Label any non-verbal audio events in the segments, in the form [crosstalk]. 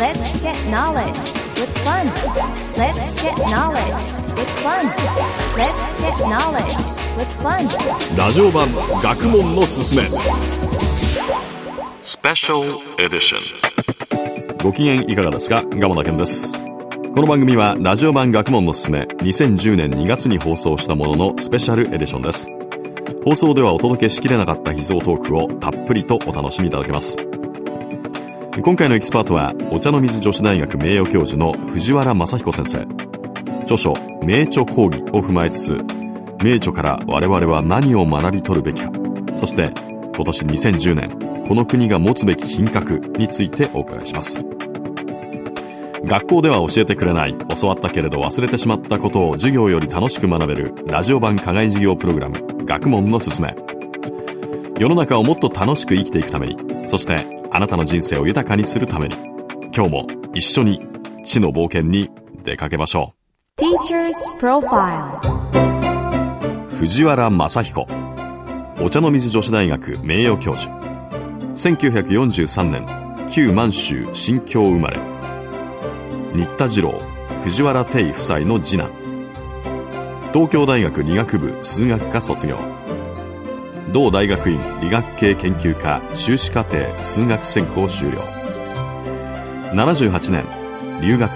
Let's get knowledge with fun. Let's get knowledge with fun. Let's get knowledge with fun. ラジオ版学問のすすめ。Special Edition。ご機嫌いかがですか蒲田健です。この番組はラジオ版学問のすすめ2010年2月に放送したもののスペシャルエディションです。放送ではお届けしきれなかった秘蔵トークをたっぷりとお楽しみいただけます。今回のエキスパートはお茶の水女子大学名誉教授の藤原正彦先生著書「名著講義」を踏まえつつ名著から我々は何を学び取るべきかそして今年2010年この国が持つべき品格についてお伺いします学校では教えてくれない教わったけれど忘れてしまったことを授業より楽しく学べるラジオ版課外授業プログラム学問のすすめ世の中をもっと楽しく生きていくために、そしてあなたの人生を豊かにするために、今日も一緒に知の冒険に出かけましょう。Teacher's Profile 藤原正彦お茶の水女子大学名誉教授1943年旧満州新京生まれ新田次郎藤原定夫妻の次男東京大学理学部数学科卒業同大学院理学系研究科修士課程数学専攻修了78年留学期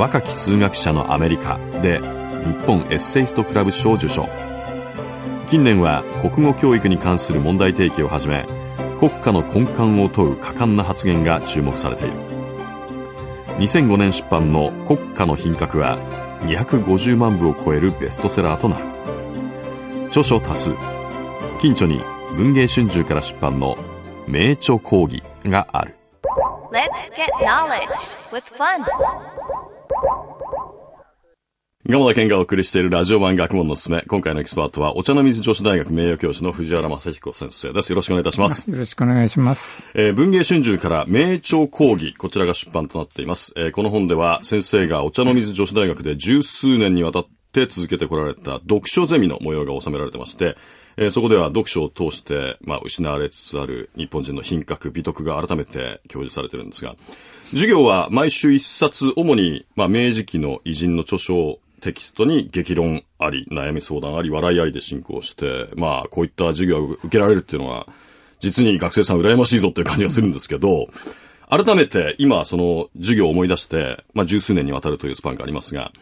若き数学者のアメリカで日本エッセイストクラブ賞受賞近年は国語教育に関する問題提起をはじめ国家の根幹を問う果敢な発言が注目されている2005年出版の「国家の品格」は250万部を超えるベストセラーとなる著書多数近所に文藝春秋から出版の名著講義がある Let's get knowledge with fun 蒲田健がお送りしているラジオ版学問のすすめ。今回のエキスパートは、お茶の水女子大学名誉教授の藤原正彦先生です。よろしくお願いいたします。よろしくお願いします。えー、文芸春秋から名著講義、こちらが出版となっています。えー、この本では、先生がお茶の水女子大学で十数年にわたって続けてこられた読書ゼミの模様が収められてまして、えー、そこでは読書を通して、まあ、失われつつある日本人の品格、美徳が改めて教授されてるんですが、授業は毎週一冊、主に、まあ、明治期の偉人の著書テキストに激論あり、悩み相談あり、笑いありで進行して、まあ、こういった授業を受けられるっていうのは、実に学生さん羨ましいぞっていう感じがするんですけど、改めて今その授業を思い出して、まあ十数年にわたるというスパンがありますが、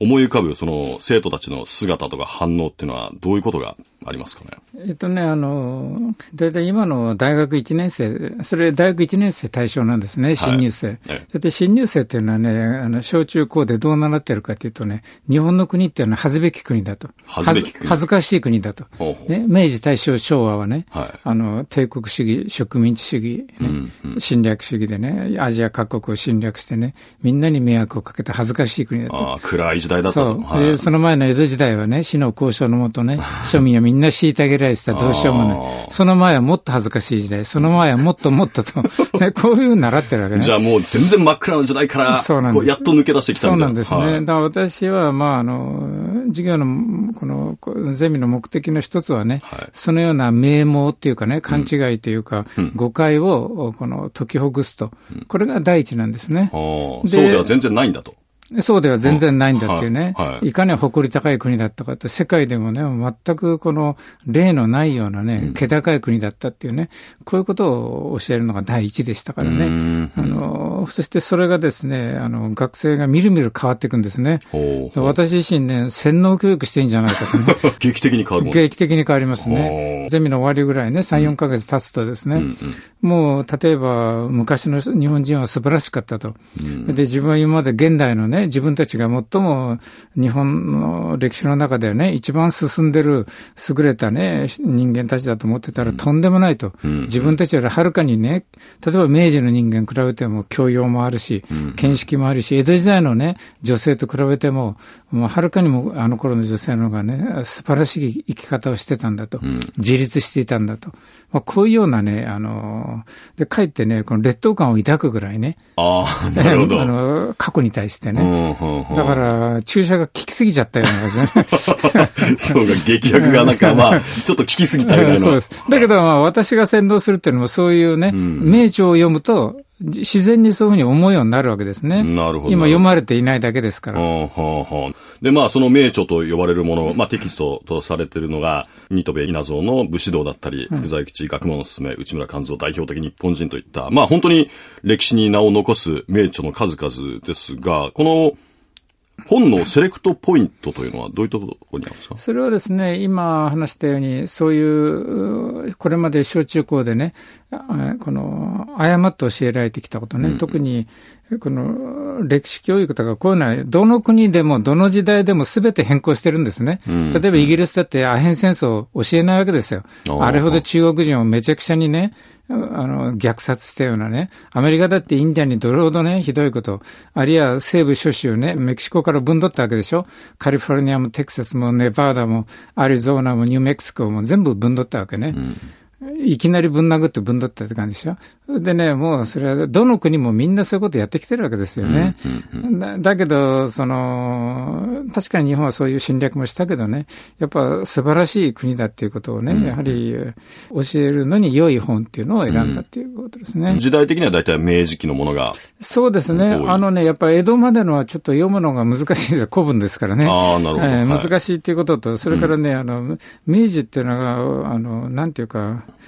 思い浮かぶその生徒たちの姿とか反応っていうのはどういうことがありますかねえっとね、あの、大体今の大学1年生、それ大学1年生対象なんですね、新入生。はい、だって新入生っていうのはね、あの小中高でどう習ってるかというとね、日本の国っていうのは恥ずべき国だと。恥ずかしい国だと。ほうほうね、明治、大正、昭和はね、はい、あの、帝国主義、植民地主義、ねうんうん、侵略主義でね、アジア各国を侵略してね、みんなに迷惑をかけた恥ずかしい国だと。ああ、暗い時代だったと。そう、はい、その前の江戸時代はね、市の交渉のもとね、[laughs] 庶民はみんな虐げられてた、どうしようもない。その前はもっと恥ずかしい時代、その前はもっともっとと、[laughs] ね、こういうふうに習ってるわけね。じゃあもう全然真っ暗な時代から、そうなんです。やっと抜け出してきたいだそうなんですね。はい、だから私は、まあ、あの、授業の、この、ゼミの目的の一つはね、はい、そのような名簿っていうかね、勘違いというか、うん、誤解を、この、解きほぐすと。これが第一なんですね。そうでは全然ないんだと。そうでは全然ないんだっていうね、はいはい、いかに誇り高い国だったかって、世界でもね、全くこの例のないようなね、気高い国だったっていうね、こういうことを教えるのが第一でしたからね、あのそしてそれがですねあの、学生がみるみる変わっていくんですね、私自身ね、洗脳教育していいんじゃないかとね、[laughs] 劇的に変わる劇的に変わりますね、ゼミの終わりぐらいね、3、4か月経つとですね、うんうん、もう例えば昔の日本人は素晴らしかったと、うん、で自分は今まで現代のね、自分たちが最も日本の歴史の中でね、一番進んでる優れたね、人間たちだと思ってたらとんでもないと、うん、自分たちよりはるかにね、例えば明治の人間比べても教養もあるし、見識もあるし、江戸時代のね、女性と比べても、もうはるかにもあの頃の女性の方がね、素晴らしい生き方をしてたんだと、自立していたんだと、まあ、こういうようなね、あの、で、かえってね、この劣等感を抱くぐらいね。ああ、[laughs] なるほど。あの、過去に対してね。だから、注射が効きすぎちゃったような感じね。[laughs] そうか、劇薬がなんか、[laughs] まあ、ちょっと効きすぎたみたいな。そうです。だけど、まあ、私が先導するっていうのも、そういうね、名著を読むと、自然にそういうふうに思うようになるわけですね。なるほど。今読まれていないだけですから。で、まあ、その名著と呼ばれるもの、まあ、テキストとされているのが、新渡部稲造の武士道だったり、福沢諭吉学問の進め、内村勘造代表的日本人といった、まあ、本当に歴史に名を残す名著の数々ですが、この、本のセレクトポイントというのはどういったところにあるんですかそれはですね、今話したように、そういう、これまで小中高でね、この、誤って教えられてきたことね、うん特にこの歴史教育とかこういうのはどの国でもどの時代でも全て変更してるんですね。例えばイギリスだってアヘン戦争を教えないわけですよ。あれほど中国人をめちゃくちゃにね、あの、虐殺したようなね、アメリカだってインディアンにどれほどね、ひどいこと、あるいは西部諸州ね、メキシコからぶんどったわけでしょカリフォルニアもテキサスもネバーダもアリゾーナもニューメキシコも全部ぶんどったわけね。いきなりぶん殴ってぶんどったって感じでしょ。でね、もうそれはどの国もみんなそういうことやってきてるわけですよね。だけど、その、確かに日本はそういう侵略もしたけどね、やっぱ素晴らしい国だっていうことをね、うんやはり教えるのに良い本っていうのを選んだっていうことですね。うん、時代的には大体明治期のものが。そうですね。あのね、やっぱ江戸までのはちょっと読むのが難しいです。古文ですからね。ああ、なるほど、難しいっていうことと、それからね、うん、あの、明治っていうのが、あの、なんていうか、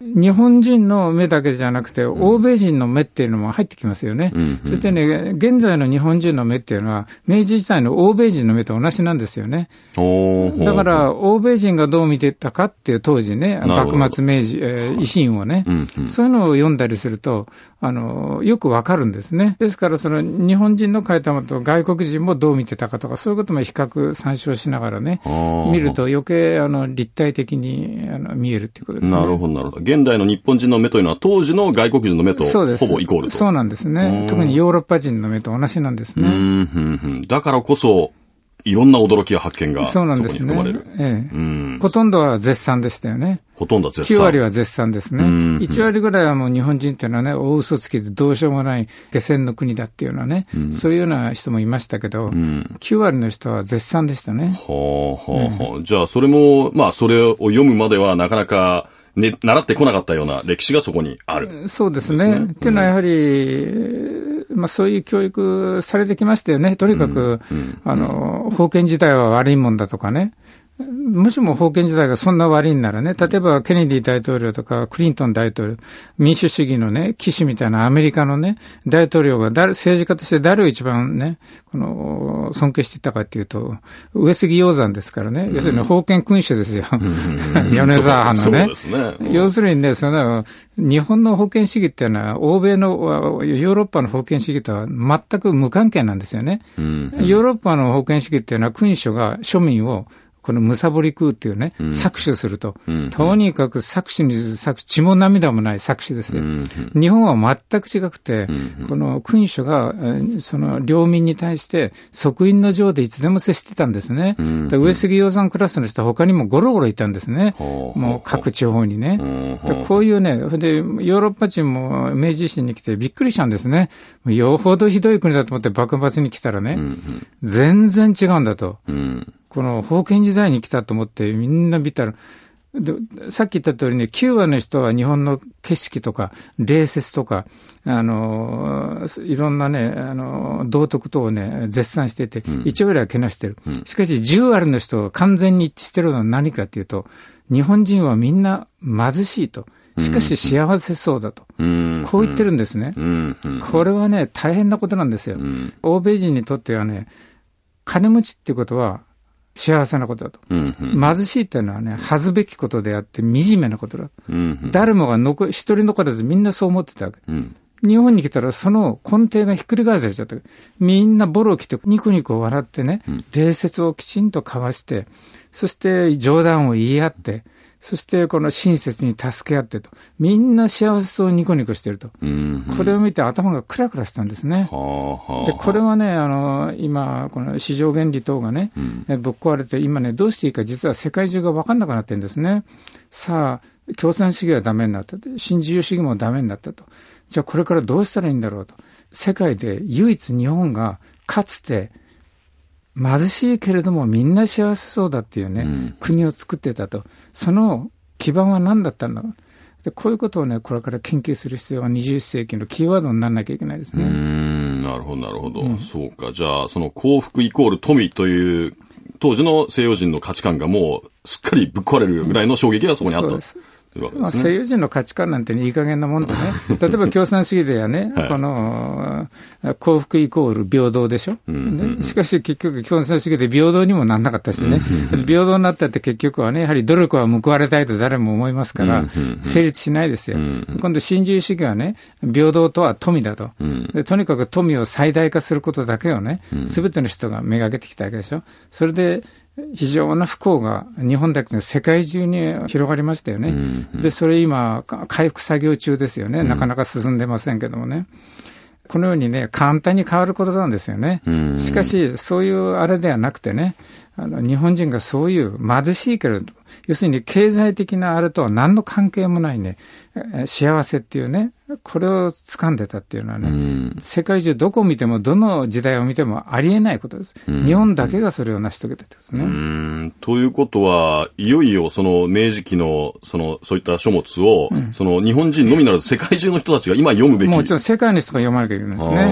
日本人の目だけじゃなくて、欧米人の目っていうのも入ってきますよね、うんうんそしてね、現在の日本人の目っていうのは、明治時代の欧米人の目と同じなんですよね。だから、欧米人がどう見てたかっていう当時ね、幕末、明治、えー、維新をね、うんうん、そういうのを読んだりすると、あのよくわかるんですね。ですから、その日本人の書いたものと外国人もどう見てたかとか、そういうことも比較、参照しながらね、見ると、余計あの立体的にあの見えるっていうことですね。なるほど、なるほど。現代の日本人の目というのは、当時の外国人の目とほぼイコールと。そうなんですね。特にヨーロッパ人の目と同じなんですね。うんうんだからこそ、いろんな驚きや発見がそうなんですね。ええ、ほとんどは絶賛でしたよね。ほとんど絶賛。9割は絶賛ですね。1割ぐらいはもう日本人っていうのはね、大嘘つきでどうしようもない下船の国だっていうのはね、うん、そういうような人もいましたけど、うん、9割の人は絶賛でしたね。じゃあそれも、まあそれを読むまではなかなか、ね、習ってこなかったような歴史がそこにある、ね、そうですね。っていうのはやはり、まあ、そういう教育されてきましたよね。とにかく、あの、封建自体は悪いもんだとかね。もしも封建時代がそんな悪いんならね、例えばケネディ大統領とかクリントン大統領、民主主義のね、騎士みたいなアメリカのね、大統領が誰、政治家として誰を一番ね、この、尊敬していたかっていうと、上杉鷹山ですからね、要するに封建君主ですよ。[laughs] 米沢派のね。ね要するにね、その、日本の封建主義っていうのは、欧米の、ヨーロッパの封建主義とは全く無関係なんですよね。ヨーロッパの封建主義っていうのは君主が庶民を、このむさぼり空っていうね、搾取すると、うん、とにかく搾取に搾取、血も涙もない搾取ですよ、うん、日本は全く違くて、この君主が、その領民に対して即位の上でいつでも接してたんですね。上杉鷹山クラスの人は他にもゴロゴロいたんですね。もう各地方にね。こういうね、で、ヨーロッパ人も明治維新に来てびっくりしたんですね。よほどひどい国だと思って幕末に来たらね、全然違うんだと。この封建時代に来たと思ってみんな見たら、さっき言った通りね、キューバの人は日本の景色とか、礼節とか、あの、いろんなね、あの、道徳等をね、絶賛していて、一応よりはけなしてる。うん、しかし、10割の人が完全に一致してるのは何かっていうと、日本人はみんな貧しいと。しかし幸せそうだと、うん、こう言ってるんですね、うんうん、これはね、大変なことなんですよ、うん、欧米人にとってはね、金持ちっていうことは、幸せなことだと、うんうん、貧しいっていうのはね、恥ずべきことであって、惨めなことだ、うんうん、誰もが残一人残らず、みんなそう思ってたわけ、うん、日本に来たら、その根底がひっくり返されちゃった、みんなボロを着て、ニコニコ笑ってね、礼節をきちんと交わして、そして冗談を言い合って、そしてこの親切に助け合ってと、みんな幸せそうにニコニコしてると、うんうん、これを見て頭がクラクラしたんですね。はあはあ、でこれはね、あの今、この市場原理等がね、うん、ぶっ壊れて、今ね、どうしていいか、実は世界中が分かんなくなってるんですね。さあ、共産主義はだめになったと、新自由主義もだめになったと、じゃあこれからどうしたらいいんだろうと、世界で唯一日本がかつて、貧しいけれどもみんな幸せそうだっていうね、うん、国を作ってたとその基盤は何だったんだろうでこういうことをねこれから研究する必要が20世紀のキーワードにならなきゃいけないですねなるほどなるほど、うん、そうかじゃあその幸福イコール富という当時の西洋人の価値観がもうすっかりぶっ壊れるぐらいの衝撃がそこにあった、うん、そうですいわね、西洋人の価値観なんて、いい加減なもんでね、[laughs] 例えば共産主義ではね、はい、この幸福イコール平等でしょ、うんうんうんね、しかし結局、共産主義で平等にもなんなかったしね、うんうん、平等になったって結局はね、やはり努力は報われたいと誰も思いますから、成立しないですよ、うんうん、今度、新自由主義はね、平等とは富だと、うん、とにかく富を最大化することだけをね、すべての人がめがけてきたわけでしょ。それで非常な不幸が日本だけで世界中に広がりましたよね、うんうん、でそれ今、回復作業中ですよね、なかなか進んでませんけどもね。うん、このようにね、簡単に変わることなんですよね。しかし、そういうあれではなくてね、あの日本人がそういう貧しいけれど、要するに経済的なあれとは何の関係もないね、幸せっていうね、これを掴んでたっていうのはね、うん、世界中どこを見ても、どの時代を見てもありえないことです。うん、日本だけがそれを成し遂げてですね、うん。ということは、いよいよその明治期の、その、そういった書物を、その日本人のみならず世界中の人たちが今読むべきもちろん世界の人が読まなきゃいけないですね。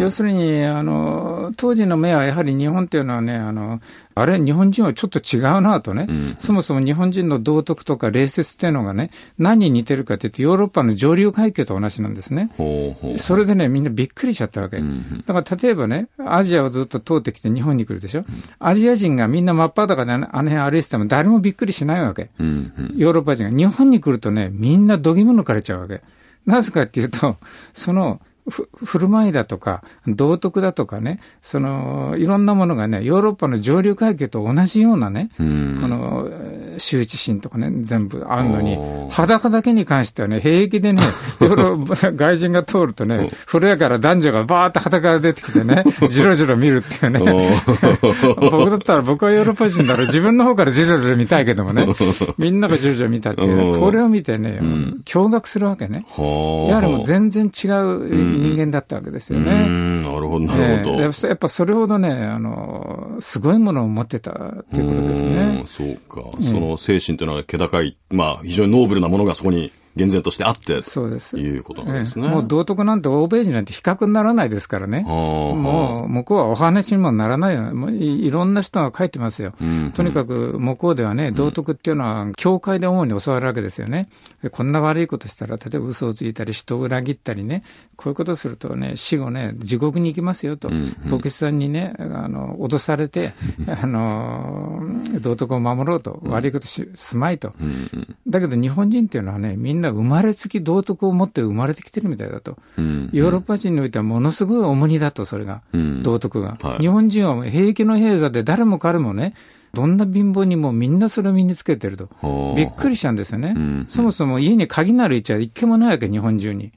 要するに、あの、当時の目はやはり日本っていうのはね、あの、あれ、日本人はちょっと違うなとね、そもそも日本人の道徳とか礼節っていうのがね、何に似てるかってってて、ヨーロッパの上流階級と同じなんですね。ほうほうそれでね、みんなびっくりしちゃったわけ。うんだから例えばね、アジアをずっと通ってきて日本に来るでしょ。うん、アジア人がみんな真っ裸であの辺歩いてても誰もびっくりしないわけ。うんうん、ヨーロッパ人が。日本に来るとね、みんなどぎも抜かれちゃうわけ。なぜかっていうと、その、ふ振る舞いだとか、道徳だとかね、その、いろんなものがね、ヨーロッパの上流階級と同じようなね、この、羞恥心とかね、全部あんのに、裸だけに関してはね、平気でね、[laughs] 外人が通るとね、古屋から男女がバーって裸が出てきてね、じろじろ見るっていうね。[laughs] 僕だったら、僕はヨーロッパ人だろ、自分の方からじろじろ見たいけどもね、みんながじろじろ見たっていう、ね、これを見てね、うん、驚愕するわけね。やはりもう全然違う人間だったわけですよね。なるほど、なるほど、えー。やっぱそれほどね、あの、すごいものを持ってたっていうことですね。そうか。そのの精神というのは気高い、まあ、非常にノーブルなものがそこに厳然としてあって、そうです。いうことなんですね、ええ、もう道徳なんて欧米人なんて比較にならないですからね。もう、向こうはお話にもならないもういろんな人が書いてますよ。うんうん、とにかく、向こうではね、道徳っていうのは、教会で主に教わるわけですよね。こんな悪いことしたら、例えば嘘をついたり、人を裏切ったりね、こういうことするとね、死後ね、地獄に行きますよと、うん、牧師さんにね、あの、脅されて、あの、道徳を守ろうと、悪いことし、すまいと。だけど、日本人っていうのはね、みんなな生まれつき道徳を持って生まれてきてるみたいだと、うん、ヨーロッパ人においてはものすごい重荷だと、それが、うん、道徳が、はい、日本人は平気の平座で誰も彼もね、どんな貧乏にもみんなそれを身につけてると、びっくりしたんですよね、うんそもそも家に鍵のある位置は一軒もないわけ、日本中に、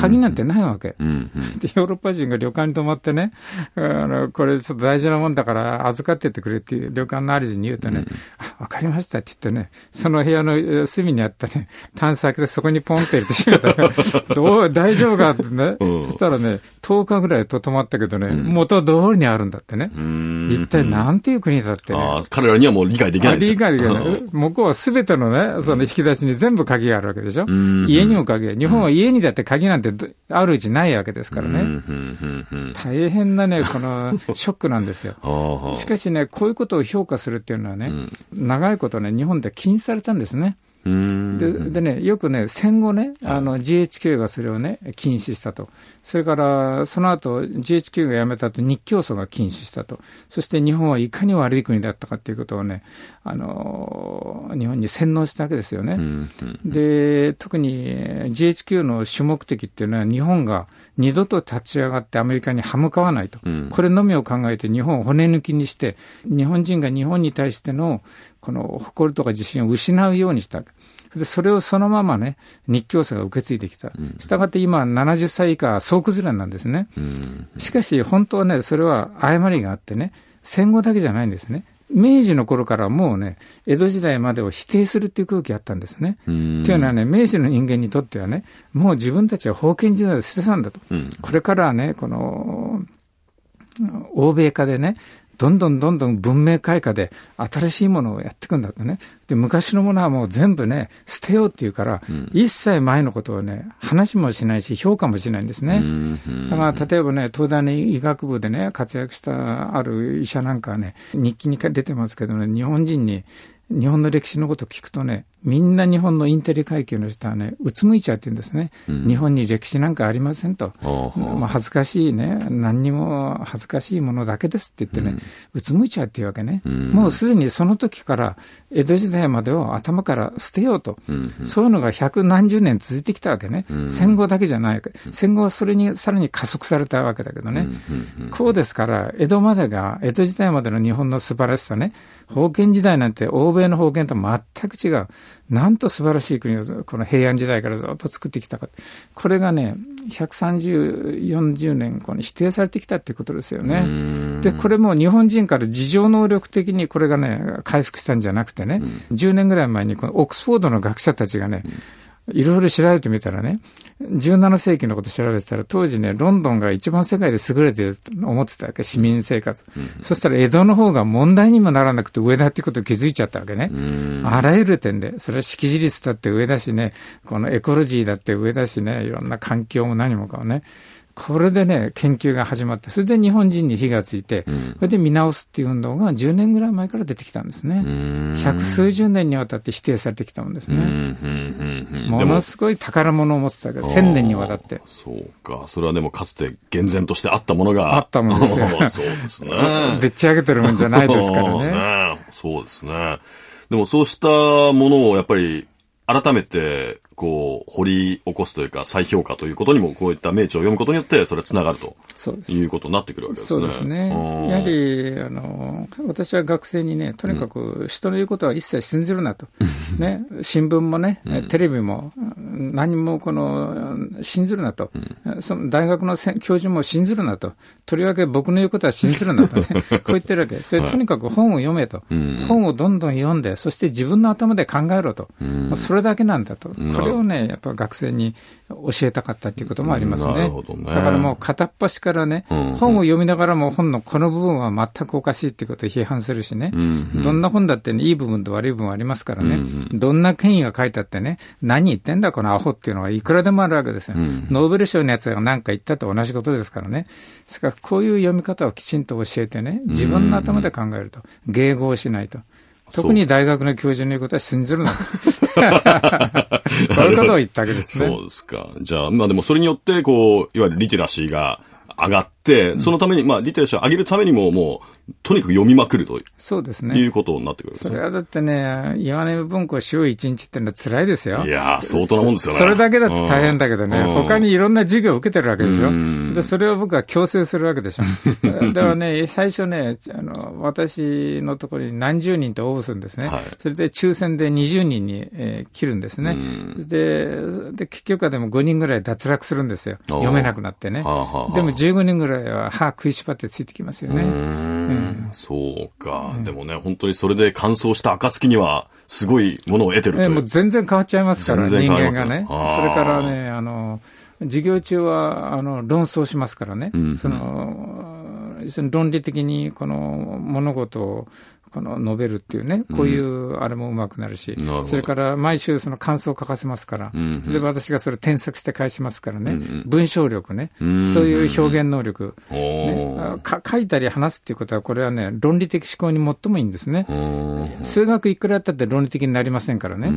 鍵なんてないわけ、うんうん、[laughs] でヨーロッパ人が旅館に泊まってね、あのこれ、ちょっと大事なもんだから預かってってくれって旅館の主に言うとね、わ、うん、かりましたって言ってね、その部屋の隅にあったね、探索開けて、そこにポンって入れてしまったら、[laughs] どう大丈夫かってね、そしたらね、10日ぐらいと泊まったけどね、元通りにあるんだってね、一体なんていう国だってね。彼らにはもう理解できないで理解できない。向こうはすべてのね、その引き出しに全部鍵があるわけでしょ。家にも鍵。日本は家にだって鍵なんてあるうちないわけですからね。大変なね、この [laughs] ショックなんですよ。しかしね、こういうことを評価するっていうのはね、長いことね、日本で禁止されたんですね。ででね、よくね、戦後ね、あの GHQ がそれをね、禁止したと、それからその後 GHQ がやめたと、日教組が禁止したと、そして日本はいかに悪い国だったかということをね、あの日本に洗脳したわけですよね。で、特に GHQ の主目的っていうのは、日本が二度と立ち上がってアメリカに歯向かわないと、これのみを考えて、日本を骨抜きにして、日本人が日本に対してのこの誇りとか自信を失うようにした。で、それをそのままね、日教祖が受け継いできた。したがって今、70歳以下、は総崩れなんですね。しかし、本当はね、それは誤りがあってね、戦後だけじゃないんですね。明治の頃からもうね、江戸時代までを否定するっていう空気あったんですね。というのはね、明治の人間にとってはね、もう自分たちは封建時代を捨てたんだと。これからはね、この、欧米化でね、どんどんどんどん文明開化で新しいものをやっていくんだとね。で、昔のものはもう全部ね、捨てようっていうから、うん、一切前のことをね、話もしないし、評価もしないんですね。だから、例えばね、東大の医学部でね、活躍したある医者なんかはね、日記に出てますけどね、日本人に、日本の歴史のことを聞くとね、みんな日本のインテリ階級の人はね、うつむいちゃってるんですね、うん、日本に歴史なんかありませんと、まあ、恥ずかしいね、何にも恥ずかしいものだけですって言ってね、うん、つむいちゃうっていうわけね、うん、もうすでにその時から江戸時代までを頭から捨てようと、うん、そういうのが百何十年続いてきたわけね、戦後だけじゃない、戦後はそれにさらに加速されたわけだけどね、こうですから、江戸までが、江戸時代までの日本の素晴らしさね、封建時代なんて欧米の封建と全く違う。なんと素晴らしい国をこの平安時代からずっと作ってきたかこれがね13040年後に否定されてきたってことですよね。でこれも日本人から自浄能力的にこれがね回復したんじゃなくてね、うん、10年ぐらい前にこのオックスフォードの学者たちがね、うんいろいろ調べてみたらね、17世紀のこと調べてたら、当時ね、ロンドンが一番世界で優れてると思ってたわけ、市民生活。うん、そしたら江戸の方が問題にもならなくて上だってことを気づいちゃったわけね。あらゆる点で、それは識字率だって上だしね、このエコロジーだって上だしね、いろんな環境も何もかもね。これでね、研究が始まって、それで日本人に火がついて、それで見直すっていう運動が10年ぐらい前から出てきたんですね。百数十年にわたって否定されてきたもんですね。ものすごい宝物を持ってたから、千年にわたって。そうか。それはでもかつて厳然としてあったものが。あったもんですよ。[laughs] そうですね。でっち上げてるもんじゃないですからね。ね [laughs] そうですね。でもそうしたものをやっぱり改めてこう、掘り起こすというか、再評価ということにも、こういった名著を読むことによって、それはつながるということになってくるわけですね。そうですね。やはり、あの、私は学生にね、とにかく、人の言うことは一切信じるなと。うん、ね、新聞もね、テレビも、何もこの、信ずるなと。うん、その大学の教授も信ずるなと。とりわけ僕の言うことは信ずるなとね、[laughs] こう言ってるわけ。それ、とにかく本を読めと、はい。本をどんどん読んで、そして自分の頭で考えろと。うん、それだけなんだと。これれをね、やっぱ学生に教えたかったっていうこともありますね。ねだからもう片っ端からね、うんうん、本を読みながらも本のこの部分は全くおかしいっていうことを批判するしね、うんうん、どんな本だってね、いい部分と悪い部分ありますからね、うんうん、どんな権威が書いてあってね、何言ってんだこのアホっていうのはいくらでもあるわけですよ。うん、ノーベル賞のやつが何か言ったと同じことですからね。ですからこういう読み方をきちんと教えてね、自分の頭で考えると、迎合しないと。特に大学の教授の言うことは信ずるな。そういうことを言ったわけですね。そうですか。じゃあ、まあでもそれによって、こう、いわゆるリテラシーが上がっ、うん、そのために、まあ、リテラシーを上げるためにも、もう、とにかく読みまくるという。そうですね。いうことになってくる、それはだってね、岩根文庫週1日ってのは辛いですよ。いやー、相当なもんですよね。それだけだって大変だけどね、うん、他にいろんな授業を受けてるわけでしょ。うん、で、それを僕は強制するわけでしょ。[laughs] だからね、最初ね、あの、私のところに何十人と応募するんですね。はい、それで抽選で20人に、えー、切るんですね。で、で、結局はでも5人ぐらい脱落するんですよ。読めなくなってね。はあはあ、でも15人ぐらいらいは歯食いしばってついてきますよね。そうか、うん、でもね、本当にそれで乾燥した暁には、すごいものを得てるという、えー、もう全然変わっちゃいますから、人間がね。それからね、あの、授業中は、あの、論争しますからね。うん、その、論理的にこの物事をこの述べるっていうね、こういうあれもうまくなるし、うん、それから毎週その感想を書かせますから、例えば私がそれ添削して返しますからね、うんうん、文章力ね、そういう表現能力、ね、書いたり話すっていうことは、これはね、論理的思考に最もいいんですね。数学いくらやったって論理的になりませんからね、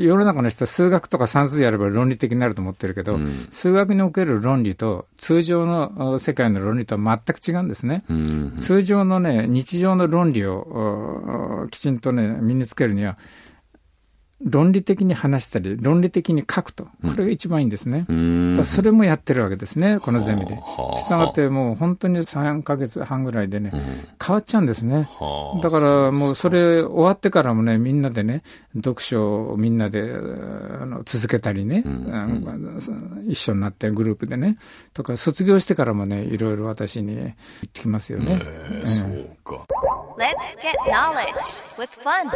世の中の人は数学とか算数やれば論理的になると思ってるけど、数学における論理と通常の世界の論理とは全く違うんですね。通常のね、日常の論理をきちんとね身につけるには論理的に話したり論理的に書くとこれが一番いいんですね、うん、それもやってるわけですねこのゼミでしたがってもう本当に3か月半ぐらいでね、うん、変わっちゃうんですねだからもうそれ終わってからもねみんなでね読書をみんなであの続けたりね、うん、一緒になってグループでねとか卒業してからもねいろいろ私に言ってきますよね、えー、そうか Let's get knowledge with fun!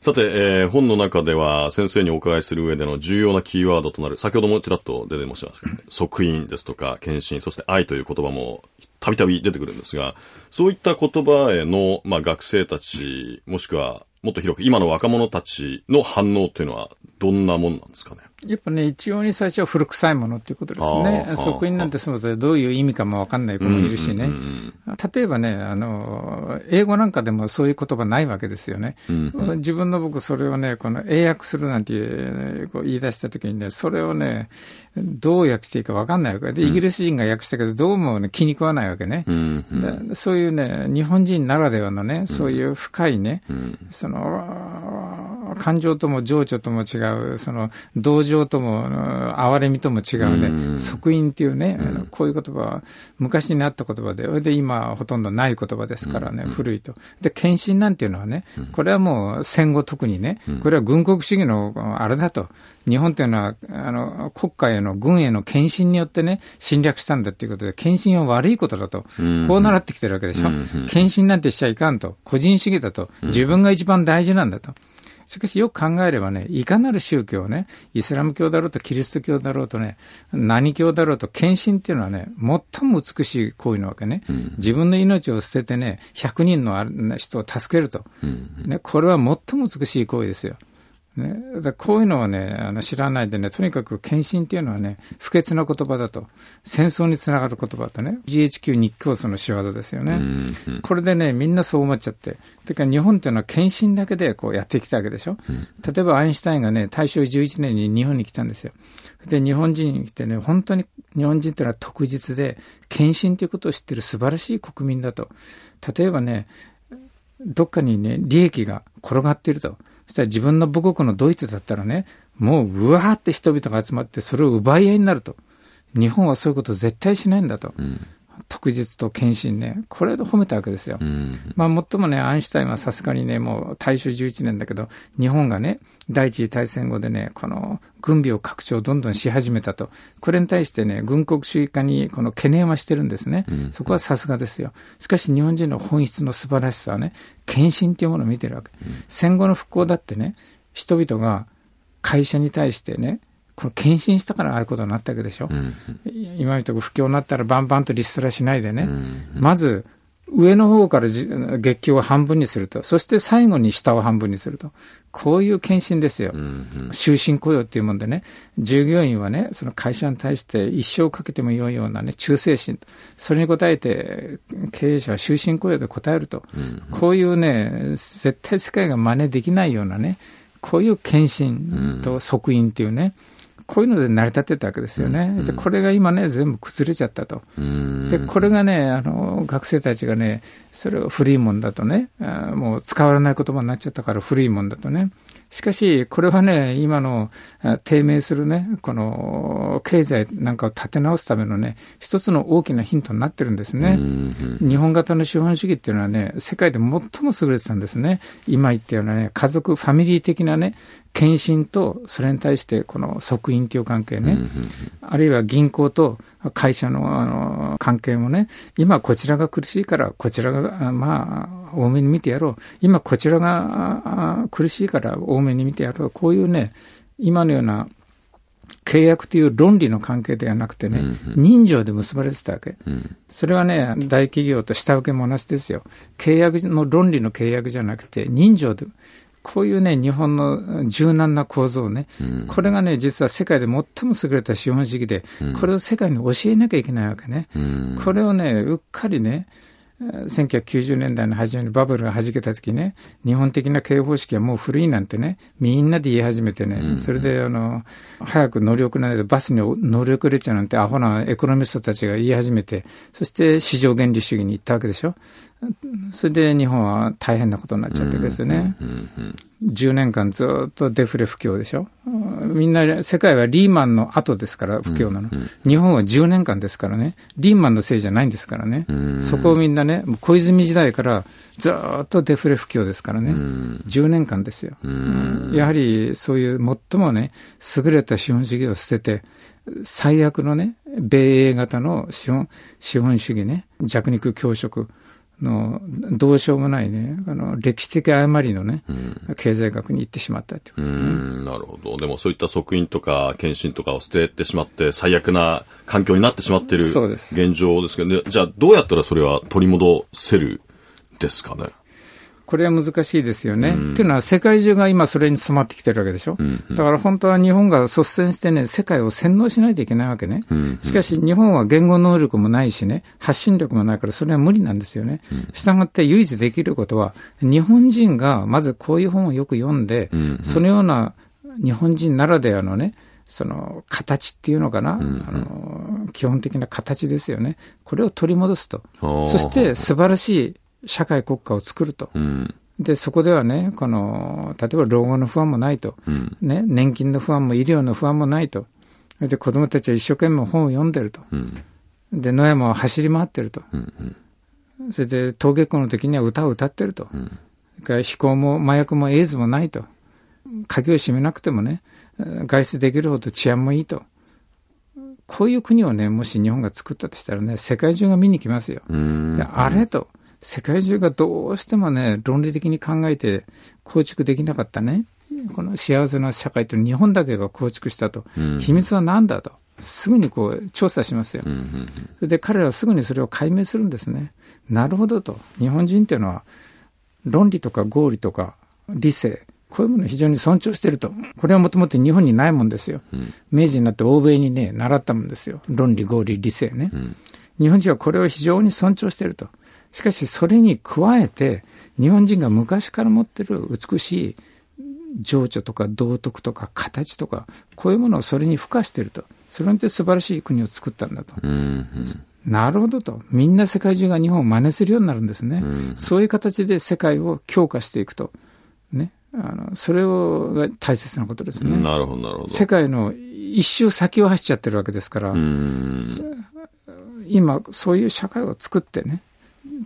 さて、えー、本の中では先生にお伺いする上での重要なキーワードとなる、先ほどもちらっと出てましたけど、ね、即位ですとか、献身、そして愛という言葉もたびたび出てくるんですが、そういった言葉への、まあ、学生たち、もしくはもっと広く今の若者たちの反応というのはどんなもんなんですかね。やっぱね、一応に最初は古臭いものっていうことですね。即位なんてそもそもどういう意味かもわかんない子もいるしね、例えばね、あの、英語なんかでもそういう言葉ないわけですよね。うんうん、自分の僕それをね、この英訳するなんて言い出した時にね、それをね、どう訳していいかわかんないわけで、イギリス人が訳したけど、どうも、ね、気に食わないわけね、うんうん、そういうね、日本人ならではのね、そういう深いね、うんうん、その、感情とも情緒とも違う、その同情とも哀れみとも違うね、即因っていうね、うん、こういう言葉は昔にあった言葉で、それで今ほとんどない言葉ですからね、うん、古いと。で、献身なんていうのはね、これはもう戦後特にね、これは軍国主義のあれだと。日本というのはあの国家への軍への献身によってね侵略したんだということで献身は悪いことだと、うん、こう習ってきてるわけでしょ、うん、献身なんてしちゃいかんと個人主義だと自分が一番大事なんだと、しかしよく考えればね、いかなる宗教ね、イスラム教だろうとキリスト教だろうとね、何教だろうと献身っていうのはね、最も美しい行為なわけね。うん、自分の命を捨ててね、100人の人を助けると。ね、これは最も美しい行為ですよ。ね、だこういうのはね、あの知らないでね、とにかく献身っていうのはね、不潔な言葉だと、戦争につながる言葉だとね、GHQ 日教祖の仕業ですよね。これでね、みんなそう思っちゃって。てか日本っていうのは献身だけでこうやってきたわけでしょ。う例えばアインシュタインがね、大正11年に日本に来たんですよ。で、日本人に来てね、本当に日本人っていうのは特実で、献身ということを知ってる素晴らしい国民だと。例えばね、どっかにね、利益が転がっていると。したら自分の母国のドイツだったらね、もううわーって人々が集まって、それを奪い合いになると。日本はそういうこと絶対しないんだと。うん、特実と献身ね、これで褒めたわけですよ。まあ、もっともね、アインシュタインはさすがにね、もう大正11年だけど、日本がね、第一次大戦後でね、この軍備を拡張をどんどんし始めたと。これに対してね、軍国主義化にこの懸念はしてるんですね。そこはさすがですよ。しかし日本人の本質の素晴らしさはね、献身というものを見てるわけ。戦後の復興だってね、人々が会社に対してね、この献身したからああいうことになったわけでしょ、うん、今のとこ不況になったらバンバンとリストラしないでね、うん、まず上の方から月給を半分にすると、そして最後に下を半分にすると、こういう献身ですよ、終身雇用っていうもんでね、従業員はね、その会社に対して一生かけてもよいようなね、忠誠心、それに応えて、経営者は終身雇用で応えると、こういうね、絶対世界が真似できないようなね、こういう献身と即員っていうね、うんこういうので成り立ってたわけですよね。で、これが今ね、全部崩れちゃったと。で、これがね、あの、学生たちがね、それを古いもんだとね、あもう使われない言葉になっちゃったから古いもんだとね。しかし、これはね、今の低迷するね、この経済なんかを立て直すためのね、一つの大きなヒントになってるんですね。日本型の資本主義っていうのはね、世界で最も優れてたんですね。今言ったようなね、家族、ファミリー的なね、献身とそれに対してこの側印という関係ね、あるいは銀行と会社のあの関係もね、今こちらが苦しいから、こちらが、まあ、多めに見てやろう。今こちらが苦しいから多めに見てやろう。こういうね、今のような契約という論理の関係ではなくてね、人情で結ばれてたわけ、それはね、大企業と下請けも同じですよ。契約の論理の契約じゃなくて、人情で、こういうね、日本の柔軟な構造ね、うん、これがね、実は世界で最も優れた資本主義で、うん、これを世界に教えなきゃいけないわけね。うん、これをね、うっかりね、1990年代の初めにバブルがはじけた時ね、日本的な経営方式はもう古いなんてね、みんなで言い始めてね、それであの、早く乗り遅れないとバスに乗り遅れちゃうなんてアホなエコノミストたちが言い始めて、そして市場原理主義に行ったわけでしょ。それで日本は大変なことになっちゃってですね。10年間ずっとデフレ不況でしょ。みんな、世界はリーマンの後ですから不況なの。日本は10年間ですからね。リーマンのせいじゃないんですからね。そこをみんなね、小泉時代からずっとデフレ不況ですからね。10年間ですよ。やはりそういう最もね、優れた資本主義を捨てて、最悪のね、米英型の資本資本主義ね、弱肉強食。のどうしようもないね、あの歴史的誤りのね、うん、経済学に行ってしまったってことですね。なるほど。でもそういった即院とか検診とかを捨ててしまって、最悪な環境になってしまっている現状ですけど、ね、じゃあどうやったらそれは取り戻せるですかね。これは難しいですよね。うん、っていうのは、世界中が今、それに染まってきてるわけでしょ。うん、だから本当は日本が率先してね、世界を洗脳しないといけないわけね。しかし、日本は言語能力もないしね、発信力もないから、それは無理なんですよね。したがって、唯一できることは、日本人がまずこういう本をよく読んで、そのような日本人ならではのね、その形っていうのかな、うんうん、あの基本的な形ですよね、これを取り戻すと、そして素晴らしい社会国家を作ると。うんで、そこではね、この、例えば老後の不安もないと、うん、ね、年金の不安も医療の不安もないと。で、子供たちは一生懸命本を読んでると。うん、で、野山を走り回ってると。うんうん、それで、登下校の時には歌を歌ってると。うん、から非行も麻薬もエイズもないと。鍵を閉めなくてもね、外出できるほど治安もいいと。こういう国をね、もし日本が作ったとしたらね、世界中が見に来ますよ。あれと。うん世界中がどうしてもね、論理的に考えて構築できなかったね、この幸せな社会と日本だけが構築したと、うん、秘密は何だと、すぐにこう調査しますよ、うんうんうん、で彼らはすぐにそれを解明するんですね、なるほどと、日本人っていうのは、論理とか合理とか理性、こういうものを非常に尊重してると、これはもともと日本にないもんですよ、うん、明治になって欧米にね、習ったもんですよ、論理、合理、理性ね。うん日本人はこれを非常に尊重していると。しかしそれに加えて日本人が昔から持ってる美しい情緒とか道徳とか形とかこういうものをそれに付加してるとそれによって素晴らしい国を作ったんだと、なるほどと。みんな世界中が日本を真似するようになるんですね。うん、そういう形で世界を強化していくと。ね。あの、それを、が大切なことですね。なるほど、なるほど。世界の一周先を走っちゃってるわけですから、うん、今、そういう社会を作ってね、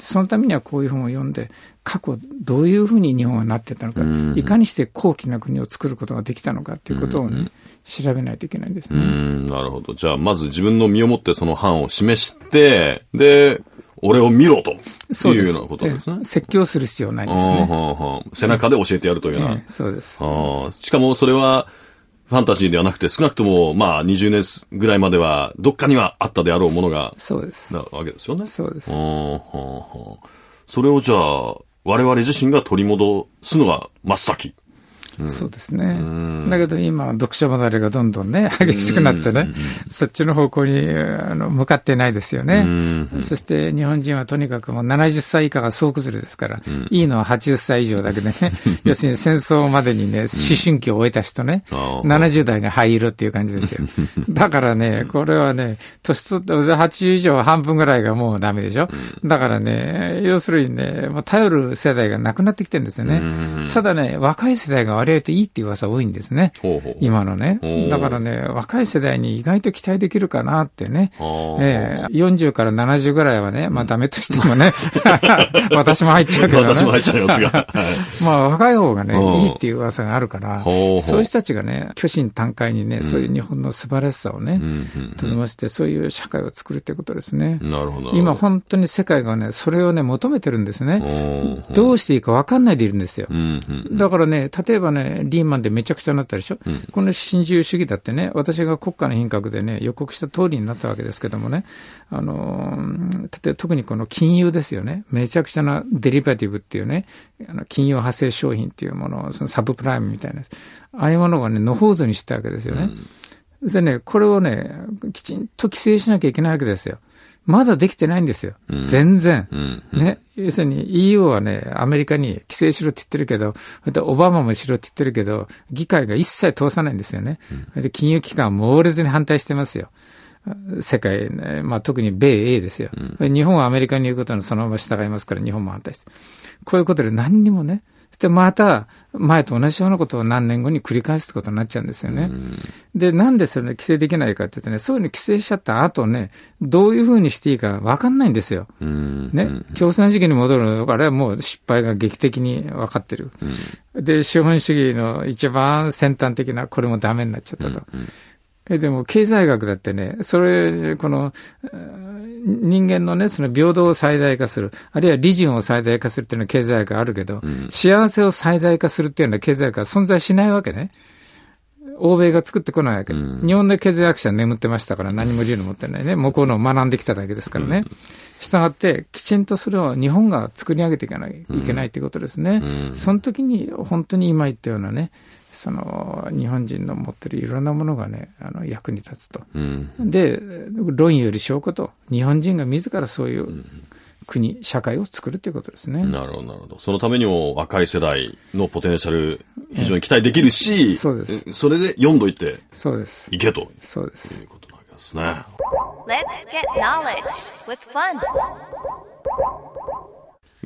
そのためにはこういう本を読んで、過去どういうふうに日本はなってたのか、いかにして高貴な国を作ることができたのかということを、ね、調べないといけないんですね。なるほど。じゃあ、まず自分の身をもってその範を示して、で、俺を見ろとそういうようなことですね。説教する必要ないですね。背中で教えてやるというような。ええ、そうです。しかもそれは、ファンタジーではなくて、少なくとも、まあ、20年ぐらいまでは、どっかにはあったであろうものが、そうです。なわけですよね。そうです。それをじゃあ、我々自身が取り戻すのが真っ先。そうですね。だけど今、読書離れがどんどんね、激しくなってね、そっちの方向にあの向かってないですよね。そして日本人はとにかくもう70歳以下が総崩れですから、いいのは80歳以上だけでね、[laughs] 要するに戦争までにね、思春期を終えた人ね、70代が灰色っていう感じですよ。[laughs] だからね、これはね、年取って80以上半分ぐらいがもうダメでしょ。だからね、要するにね、もう頼る世代がなくなってきてるんですよね。ただね、若い世代が割合といいっていう噂多いんですね。ほうほう今のね。だからね、若い世代に意外と期待できるかなってね。えー、40から70ぐらいはね、まあダメとしてもね、うん、[laughs] 私も入っちゃうけどね。私も入っちゃいますが。[laughs] まあ若い方がね、いいっていう噂があるから、そういう人たちがね、虚心坦懐にね、そういう日本の素晴らしさをね、とりまして、そういう社会を作るってことですね。なるほど。今本当に世界がね、それをね、求めてるんですね。どうしていいか分かんないでいるんですよ。だからね、例えばね、リーマンでめちゃくちゃになったでしょ、うん、この新自由主義だってね、私が国家の品格でね、予告した通りになったわけですけどもね、あの例えば特にこの金融ですよね、めちゃくちゃなデリバティブっていうね、あの金融派生商品っていうものを、そのサブプライムみたいな、ああいうものがね、野放図にしたわけですよね。うん、でね、これをね、きちんと規制しなきゃいけないわけですよ。まだできてないんですよ。うん、全然、うんうん、ね。要するに EU はね、アメリカに規制しろって言ってるけど、オバマもしろって言ってるけど、議会が一切通さないんですよね。で金融機関は猛烈に反対してますよ。世界、まあ、特に米 A ですよ。日本はアメリカに言うことのそのまま従いますから、日本も反対して。こういうことで何にもね、でまた前と同じようなことを何年後に繰り返すってことになっちゃうんですよね。で、なんでそれ、ね、規制できないかって言ってね、そういうの規制しちゃった後ね、どういうふうにしていいか分かんないんですよ。ね、共産主義に戻るのあれはもう失敗が劇的に分かってる。で、資本主義の一番先端的なこれもダメになっちゃったと。えでも経済学だってね、それ、この、人間のね、その平等を最大化する、あるいは理順を最大化するっていうのは経済学あるけど、うん、幸せを最大化するっていうのは経済学は存在しないわけね。欧米が作ってこないわけ。うん、日本の経済学者は眠ってましたから何も自由に持ってないね。向こうの学んできただけですからね。したがって、きちんとそれを日本が作り上げていかない、いけないということですね。うん、その時に本当に今言ったようなね、その日本人の持ってるいろんなものがねあの役に立つと、うん、で論より証拠と日本人が自らそういう国、うん、社会を作るということですねなるほどなるほどそのためにも若い世代のポテンシャル非常に期待できるし、えー、そうですそれで読んどいてそうですいけとそうですいうことなんですね Let's get knowledge with fun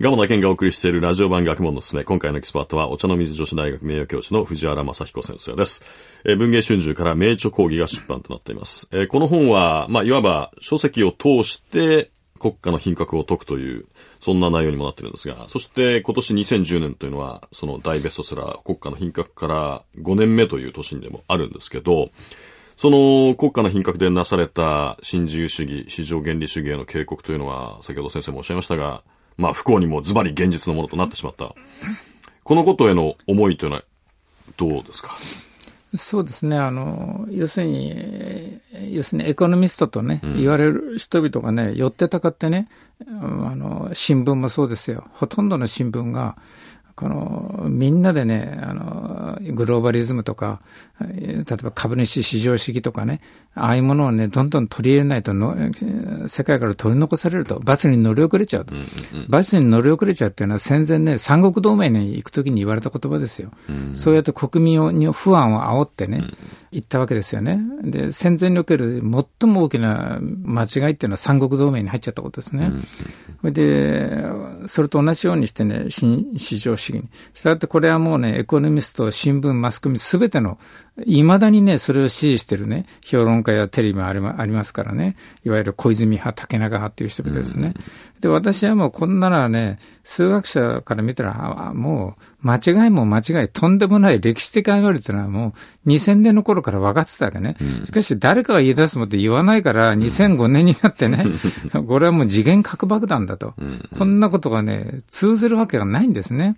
ガモダ健がお送りしているラジオ版学問のすすめ。今回のエキスパートは、お茶の水女子大学名誉教授の藤原正彦先生です。えー、文芸春秋から名著講義が出版となっています。えー、この本は、まあ、いわば書籍を通して国家の品格を解くという、そんな内容にもなってるんですが、そして今年2010年というのは、その大ベストセラー、国家の品格から5年目という年でもあるんですけど、その国家の品格でなされた新自由主義、市場原理主義への警告というのは、先ほど先生もおっしゃいましたが、まあ不幸にもズバリ現実のものとなってしまった。このことへの思いというのはどうですかそうですね。あの、要するに、要するにエコノミストとね、うん、言われる人々がね、寄ってたかってね、あの、新聞もそうですよ。ほとんどの新聞が、この、みんなでね、あの、グローバリズムとか、例えば株主市場主義とかね、ああいうものをね、どんどん取り入れないと世界から取り残されると、バスに乗り遅れちゃうと。うんうんバスに乗り遅れちゃうっていうのは戦前ね、三国同盟に行くときに言われた言葉ですよ。うんうん、そうやって国民を不安を煽ってね、うん行ったわけですよね。で、戦前における最も大きな間違いっていうのは三国同盟に入っちゃったことですね。うん、で、それと同じようにしてね、新市場主義に。したがってこれはもうね、エコノミスト、新聞、マスコミ、すべての未だにね、それを支持してるね、評論家やテレビもありますからね、いわゆる小泉派、竹中派っていう人々ですね。うん、で、私はもうこんなのはね、数学者から見たら、あもう間違いも間違い、とんでもない歴史的誤りっていうのはもう2000年の頃から分かってたわけね。うん、しかし誰かが言い出すもって言わないから2005年になってね、うん、これはもう次元核爆弾だと。こんなことがね、通ずるわけがないんですね。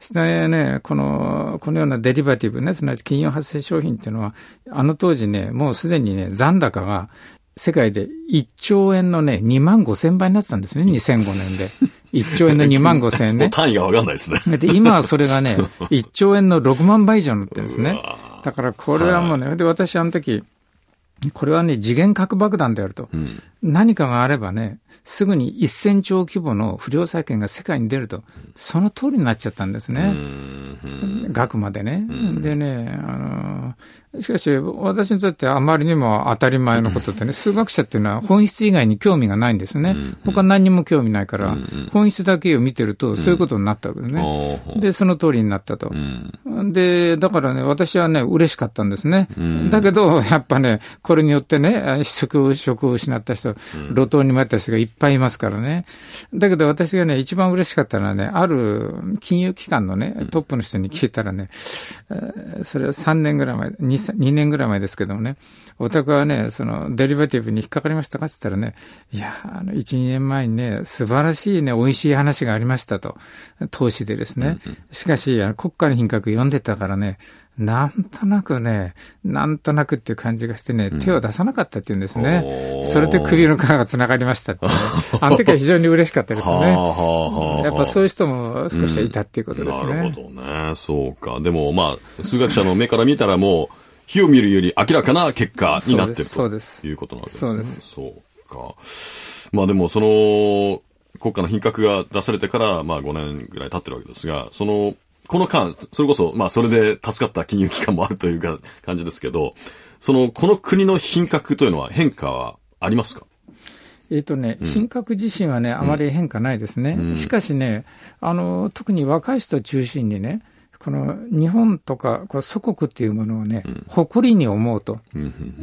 したわね、この、このようなデリバティブね、すなわち金融発生商品っていうのは、あの当時ね、もうすでにね、残高が世界で1兆円のね、2万5千倍になってたんですね、2005年で。1兆円の2 [laughs] 万5千円ね。単位がわかんないですね。で、今はそれがね、1 [laughs] 兆円の6万倍以上になってるんですね。だからこれはもうね、はい、で、私あの時、これはね、次元核爆弾であると、うん、何かがあればね、すぐに1000兆規模の不良債権が世界に出ると、その通りになっちゃったんですね。額までね。でね、あの、しかし私にとってあまりにも当たり前のことってね、数学者っていうのは本質以外に興味がないんですね。他何にも興味ないから、本質だけを見てるとそういうことになったわけですね。で、その通りになったと。で、だからね、私はね、嬉しかったんですね。だけど、やっぱね、これによってね、職を失った人と、路頭に迷った人がいっぱいいますからね。だけど私がね、一番嬉しかったのはね、ある金融機関のね、トップの人に聞いたらね、それは3年ぐらい前、2, 2年ぐらい前ですけどもね、お宅はね、そのデリバティブに引っかかりましたかって言ったらね、いや、あの、1、2年前にね、素晴らしいね、美味しい話がありましたと、投資でですね。しかし、あの国家の品格読んでたからね、なんとなくね、なんとなくっていう感じがしてね、手を出さなかったっていうんですね。うん、それで首の皮がつながりましたって、ね、[laughs] あの時は非常に嬉しかったですね。やっぱそういう人も少しはいたっていうことですね。うん、なるほどね。そうか。でもまあ、数学者の目から見たらもう、火を見るより明らかな結果になってるということなんですね。そうです。そうか。まあでもその、国家の品格が出されてから、まあ5年ぐらい経ってるわけですが、そのこの間、それこそ、まあ、それで助かった金融機関もあるというか、感じですけど、その、この国の品格というのは変化はありますかえーとね、うん、品格自身はね、あまり変化ないですね、うん、しかしねあの、特に若い人を中心にね、この日本とかこ祖国っていうものをね、うん、誇りに思うと、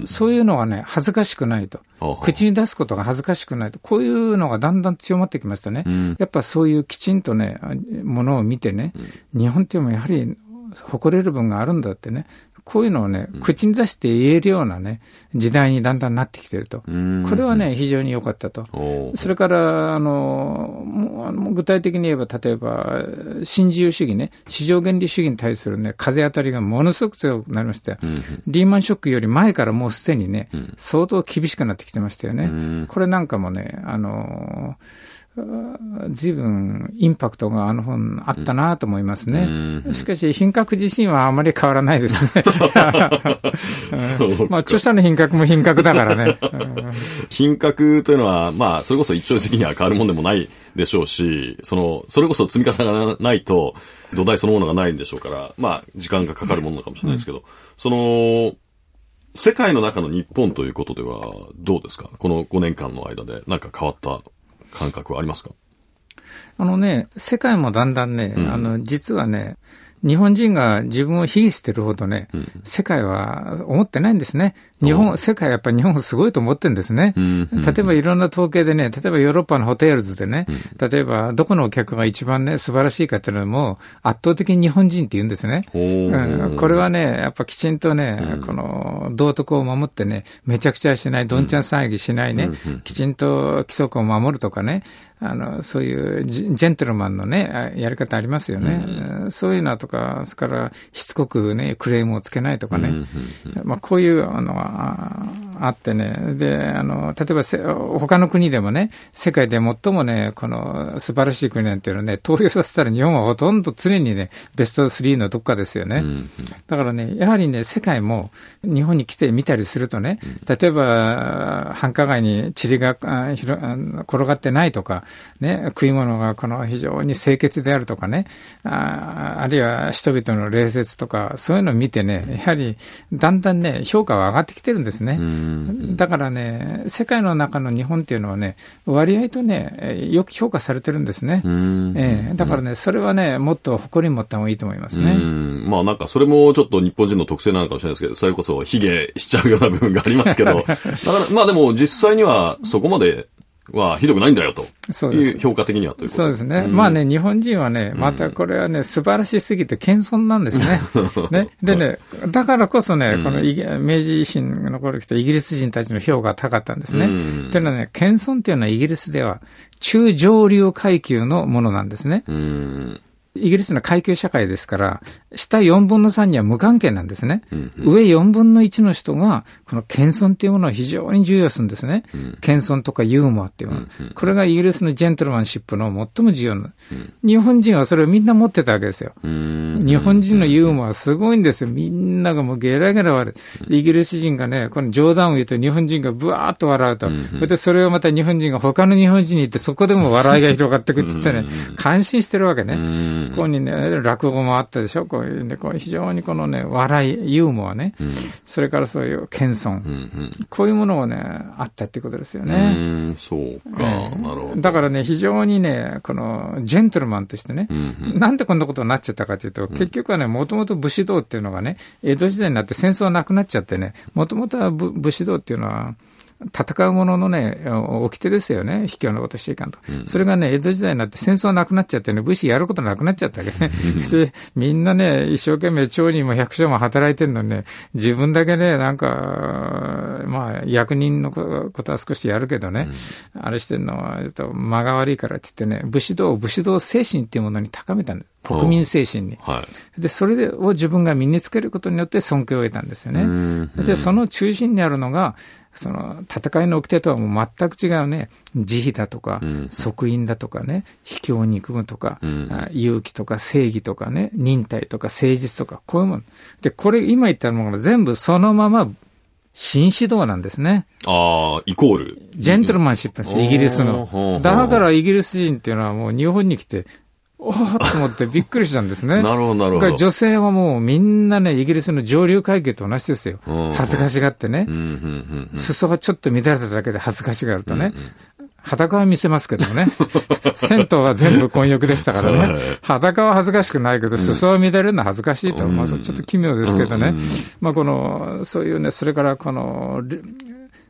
そういうのはね、恥ずかしくないと、口に出すことが恥ずかしくないと、こういうのがだんだん強まってきましたね、うん、やっぱそういうきちんとね、ものを見てね、日本っていうのもやはり誇れる分があるんだってね、こういうのをね、口に出して言えるようなね、時代にだんだんなってきてると。これはね、非常に良かったと。それから、あの、もう具体的に言えば、例えば、新自由主義ね、市場原理主義に対するね、風当たりがものすごく強くなりましたよ。リーマンショックより前からもうすでにね、相当厳しくなってきてましたよね。これなんかもね、あの随分インパクトがあの本あったなと思いますね。しかし、品格自身はあまり変わらないですね。まあ、著者の品格も品格だからね。[laughs] 品格というのは、まあ、それこそ一朝一夕には変わるもんでもないでしょうし、その、それこそ積み重ねがないと土台そのものがないんでしょうから、まあ、時間がかかるものかもしれないですけど、うん、その、世界の中の日本ということではどうですかこの5年間の間で何か変わった感覚はありますかあのね、世界もだんだんね、うん、あの、実はね、日本人が自分を卑下してるほどね、うん、世界は思ってないんですね。日本、世界やっぱり日本すごいと思ってるんですね。例えばいろんな統計でね、例えばヨーロッパのホテルズでね、例えばどこのお客が一番ね、素晴らしいかっていうのも圧倒的に日本人って言うんですね。うん、これはね、やっぱきちんとね、この道徳を守ってね、めちゃくちゃしない、どんちゃん騒ぎしないね、きちんと規則を守るとかね、あの、そういうジェントルマンのね、やり方ありますよね。うん、そういうのとか、それからしつこくね、クレームをつけないとかね。まあ、こういうのはあってね。で、あの、例えばせ、他の国でもね、世界で最もね、この素晴らしい国なんていうのね、投票させたら日本はほとんど常にね、ベスト3のどっかですよね。うん、だからね、やはりね、世界も日本に来てみたりするとね、例えば、繁華街に塵が転がってないとか、ね、食い物がこの非常に清潔であるとかね、ああるいは人々の礼節とか、そういうのを見てね、やはりだんだんね、評価は上がってきてるんですね。だからね、世界の中の日本っていうのはね、割合とね、よく評価されてるんですね。えだからね、それはね、もっと誇りに持った方がいいと思いますね。まあなんかそれもちょっと日本人の特性なのかもしれないですけど、それこそ卑下しちゃうような部分がありますけど、[laughs] だまあでも実際にはそこまではひどくないんだよと。そうです。評価的にはというそうですね。うまあね、日本人はね、またこれはね、素晴らしすぎて謙遜なんですね。[laughs] ね。でね、だからこそね、この明治維新の頃来たイギリス人たちの評価が高かったんですね。というのはね、謙遜っていうのはイギリスでは中上流階級のものなんですね。イギリスの階級社会ですから、下4分の3には無関係なんですね。うんうん、上4分の1の人が、この謙遜っていうものを非常に重要するんですね。うん、謙遜とかユーモアっていうもの。うんうん、これがイギリスのジェントルマンシップの最も重要な。うん、日本人はそれをみんな持ってたわけですよ。日本人のユーモアすごいんですよ。みんながもうゲラゲラ笑う。イギリス人がね、この冗談を言うと日本人がブワーッと笑うと。うんうん、で、それをまた日本人が他の日本人に言って、そこでも笑いが広がってくって言ってね、感心してるわけね。ここにね、落語もあったでしょ、こういうんで、こう非常にこのね、笑い、ユーモアね、うん、それからそういう謙遜、うんうん、こういうものもね、あったっていうことですよね。うそうか、なるほど。だからね、非常にね、このジェントルマンとしてね、うんうん、なんでこんなことになっちゃったかというと、結局はね、もともと武士道っていうのがね、江戸時代になって戦争なくなっちゃってね、もともとは武士道っていうのは、戦うもののね、てですよね、卑怯なことしていかんと、うん、それがね、江戸時代になって戦争なくなっちゃってね、武士やることなくなっちゃったわけね、[laughs] でみんなね、一生懸命町人も百姓も働いてるのにね、自分だけね、なんか、まあ、役人のことは少しやるけどね、うん、あれしてるのは、えっと、間が悪いからって言ってね、武士道、武士道精神っていうものに高めたんです。国民精神に、はい、でそれを自分が身につけることによって尊敬を得たんですよね。でその中心にあるのがその戦いの掟とはもう全く違うね、慈悲だとか、即因だとかね、卑怯を憎むとか、勇気とか正義とかね、忍耐とか誠実とか、こういうもの。で、これ今言ったものが全部そのまま新指導なんですね。ああ、イコール。ジェントルマンシップです、イギリスの。だからイギリス人っていうのはもう日本に来て、おおと思って [laughs] びっくりしたんですね。なるほど、なるほど。女性はもうみんなね、イギリスの上流階級と同じですよ。恥ずかしがってね、裾がちょっと乱れただけで恥ずかしがるとね。うんうん、裸は見せますけどね。[laughs] 銭湯は全部混浴でしたからね。裸は恥ずかしくないけど、裾は乱れるのは恥ずかしいと。まあ、ちょっと奇妙ですけどね。うんうん、まあ、この、そういうね、それからこの、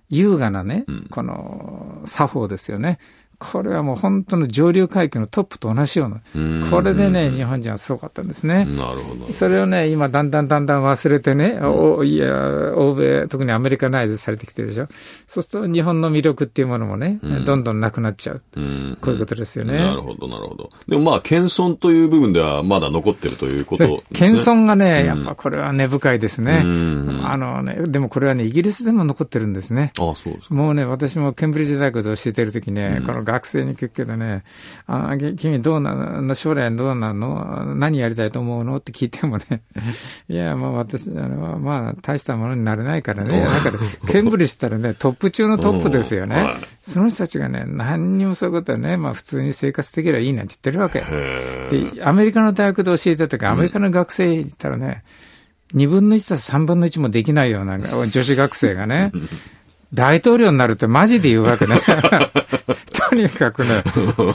優雅なね、この作法ですよね。これはもう本当の上流階級のトップと同じような、これでね、日本人はすごかったんですね。なるほど。それをね、今、だんだんだんだん忘れてね、いや、欧米、特にアメリカナイズされてきてるでしょ。そうすると、日本の魅力っていうものもね、どんどんなくなっちゃう。うこういうことですよね。なるほど、なるほど。でもまあ、謙遜という部分ではまだ残ってるということですね。謙遜がね、やっぱこれは根深いですね。あのね、でもこれはね、イギリスでも残ってるんですね。ああ、そうですもうね、私もケンブリッジ大学で教えてるときね、この学生に聞くけどね、あ君どうな、将来どうなの何やりたいと思うのって聞いてもね、[laughs] いや、まあ私、あの、まあ大したものになれないからね、なんか、ケンブリッジしたらね、トップ中のトップですよね。その人たちがね、何にもそういうことはね、まあ普通に生活できればいいなんて言ってるわけ。で、アメリカの大学で教えてたか、アメリカの学生行ったらね、2分の1と3分の1もできないような女子学生がね、大統領になるってマジで言うわけね。[laughs] とにかくね、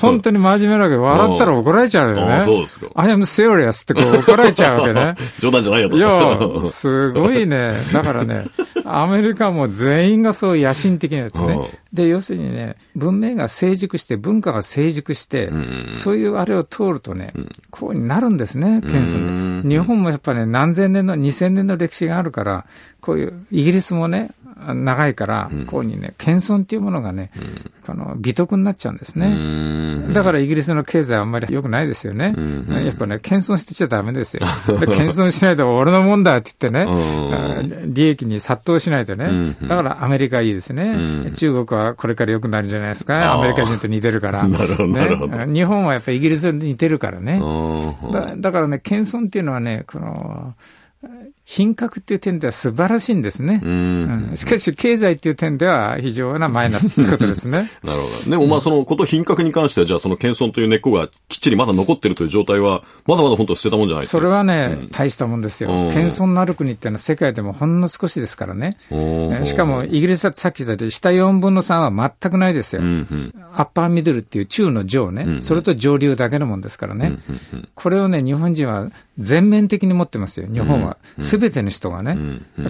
本当に真面目なわけで、笑ったら怒られちゃうよね。そうですか。I am serious ってこう怒られちゃうわけね。[laughs] 冗談じゃないよと。いや、すごいね。だからね、アメリカも全員がそう野心的なやつね。で、要するにね、文明が成熟して、文化が成熟して、そういうあれを通るとね、こうになるんですね、謙遜で。日本もやっぱね、何千年の、二千年の歴史があるから、こういう、イギリスもね、長いから、こうにね、謙遜っていうものがね、この美徳になっちゃうんですね。だからイギリスの経済あんまり良くないですよね。やっぱね、謙遜してちゃダメですよ。[laughs] 謙遜しないと俺のもんだって言ってね、利益に殺到しないとね。だからアメリカいいですね。中国はこれから良くなるんじゃないですか。アメリカ人と似てるから。日本はやっぱりイギリスに似てるからね。だからね、謙遜っていうのはね、この、品格っていう点では素晴らしいんですね。うん、うん、しかし、経済っていう点では非常なマイナスってことですね。[laughs] なるほど。でも、まあ、そのこと、品格に関しては、じゃあ、その謙遜という根っこがきっちりまだ残ってるという状態は、まだまだ本当捨てたもんじゃないそれはね、うん、大したもんですよ。謙遜のある国っていうのは世界でもほんの少しですからね。しかも、イギリスはさっき言ったように、下4分の3は全くないですよ。うんうん、アッパーミドルっていう中の上ね、うんうん、それと上流だけのもんですからね。うんうんうん、これをね、日本人は全面的に持ってますよ、日本は、す、べ、ての人がね、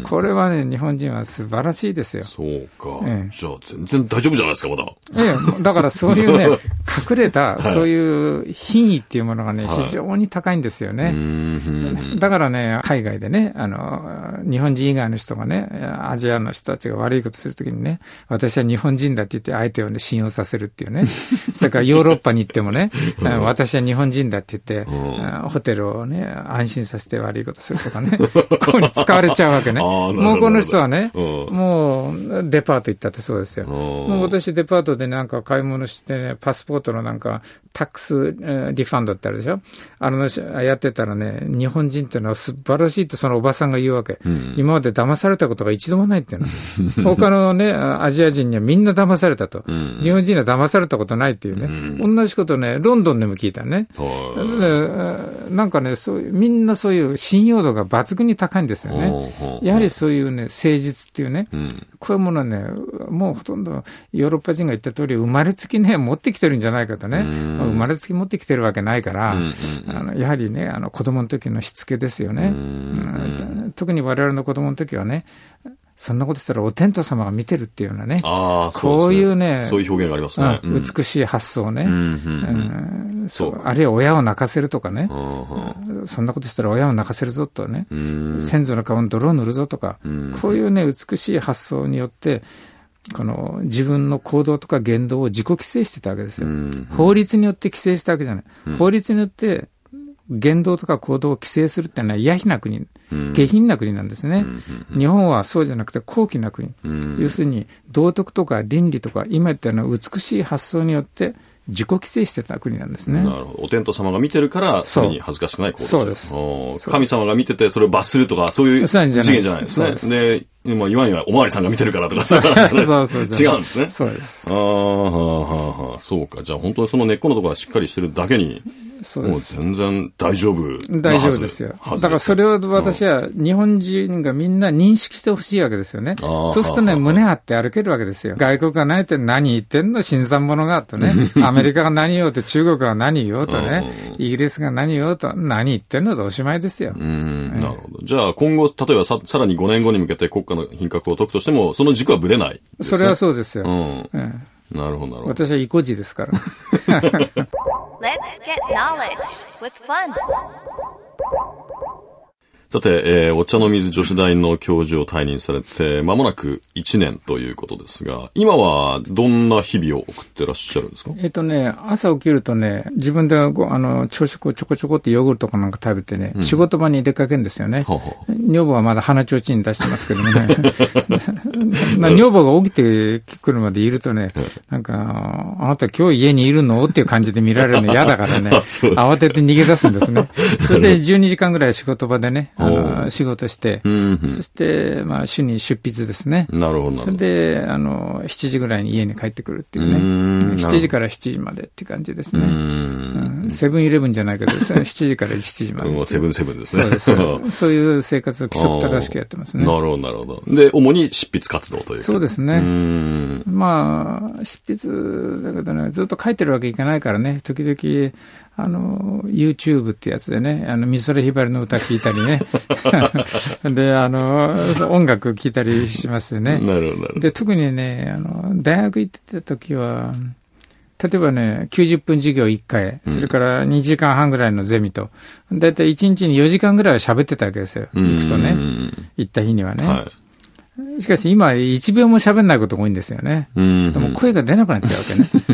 これはね、日本人は素晴らしいですよ。そうか、じゃあ、全然大丈夫じゃないですか、まだ。ええ、だからそういうね、[laughs] 隠れた、そういう品位っていうものがね、非常に高いんですよね。だからね、海外でねあの、日本人以外の人がね、アジアの人たちが悪いことするときにね、私は日本人だって言って、相手を、ね、信用させるっていうね、[laughs] それからヨーロッパに行ってもね、私は日本人だって言って、ホテルをね、安心させて悪いことするとかね、[laughs] こうに使われちゃうわけね。もうこの人はね、もうデパート行ったってそうですよ。もう私デパートでなんか買い物してね、パスポートのなんかタックスリファンドってあるでしょあの、やってたらね、日本人っていうのは素晴らしいってそのおばさんが言うわけ。うん、今まで騙されたことが一度もないっていうの。他のね、アジア人にはみんな騙されたと。うん、日本人は騙されたことないっていうね。うん、同じことね、ロンドンでも聞いたね。なんかね、そうみんなそういう信用度が抜群に高いんですよね。やはりそういうね、誠実っていうね、うん、こういうものはね、もうほとんどヨーロッパ人が言った通り、生まれつきね、持ってきてるんじゃないかとね、生まれつき持ってきてるわけないから、あのやはりね、あの子供の時のしつけですよね。特に我々の子供の時はね、そんなことしたらお天道様が見てるっていうようなね。ああ、そう、ね、こういうね。そういう表現がありますね。うん、美しい発想ね。そう。あるいは親を泣かせるとかね。そんなことしたら親を泣かせるぞとね。先祖の顔に泥を塗るぞとか。こういうね、美しい発想によって、この自分の行動とか言動を自己規制してたわけですよ。法律によって規制したわけじゃない。法律によって言動とか行動を規制するっていうのはやひな国、下品な国なんですね、日本はそうじゃなくて高貴な国、要するに道徳とか倫理とか、今言ったような美しい発想によって、自己規制してた国なんですね。なるほど。お天道様が見てるから、それに恥ずかしくない行動そうです。神様が見てて、それを罰するとか、そういう次元じゃないですね。でまあ、いわゆるおまわりさんが見てるからとか、そういう話じゃない [laughs] そうそうそう違うんですね。そうです。ああ、はあ、はあ、はあ、そうか。じゃあ本当にその根っこのところはしっかりしてるだけに、そうです。もう全然大丈夫大丈夫ですよ。だからそれを私は日本人がみんな認識してほしいわけですよね。そうするとね、胸張って歩けるわけですよ。外国が何言って何言ってんの新参者がとね。アメリカが何言おうと中国が何言おうとね。イギリスが何言おうと何言ってんのとおしまいですよ。うん、なるほど。じゃあ今後、例えばささらに5年後に向けて国家家の品格を解くとしても、その軸はぶれない、ね、それはそうですよ。うん。うん、なるほど、なるほど。私は意固地ですから。Let's get knowledge with fun. さて、えー、お茶の水女子大の教授を退任されて、まもなく1年ということですが、今はどんな日々を送ってらっしゃるんですかえっ、とね、朝起きるとね、自分でごあの朝食をちょこちょこってヨーグルトかなんか食べてね、うん、仕事場に出かけるんですよね。はは女房はまだ鼻ちょうちん出してますけどね。[laughs] 女房が起きてくるまでいるとね、なんか、あなた今日家にいるのっていう感じで見られるの嫌だからね、[laughs] 慌てて逃げ出すんですね。それで12時間ぐらい仕事場でね、あの仕事して、うんうん、そして、まあ、主に出筆ですね。なるほど。それで、あの、7時ぐらいに家に帰ってくるっていうね。う7時から7時までって感じですね。うんセブンイレブンじゃないけど、7 [laughs] 時から7時まで。もうセブンセブンですね。そうです。そういう生活を規則正しくやってますね。なるほど、なるほど。で、主に執筆活動という。そうですね。まあ、執筆だけどね、ずっと書いてるわけいかないからね、時々、あの、YouTube ってやつでね、あの、ミソレヒバリの歌聴いたりね。[laughs] [laughs] で、あの、音楽聴いたりしますよね。なるほど。で、特にね、あの、大学行ってた時は、例えばね、90分授業1回、それから2時間半ぐらいのゼミと、だいたい1日に4時間ぐらいは喋ってたわけですよ。行くとね、行った日にはね。はいしかし今、一秒も喋んないことが多いんですよね。うん、声が出なくなっちゃうわ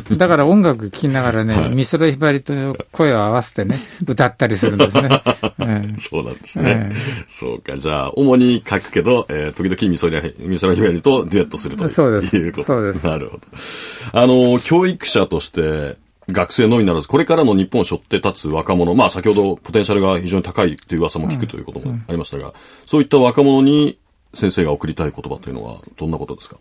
けね。[laughs] だから音楽聴きながらね、ミソ美空ひばりと声を合わせてね、歌ったりするんですね。[laughs] そうなんですね、そうか。じゃあ、主に書くけど、え時々美空ロヒひばりとデュエットするというそうです。いうことそうです。なるほど。あの、教育者として、学生のみならず、これからの日本を背負って立つ若者、まあ先ほどポテンシャルが非常に高いという噂も聞くということもありましたが、うんうん、そういった若者に先生が送りたい言葉というのは、どんなことですか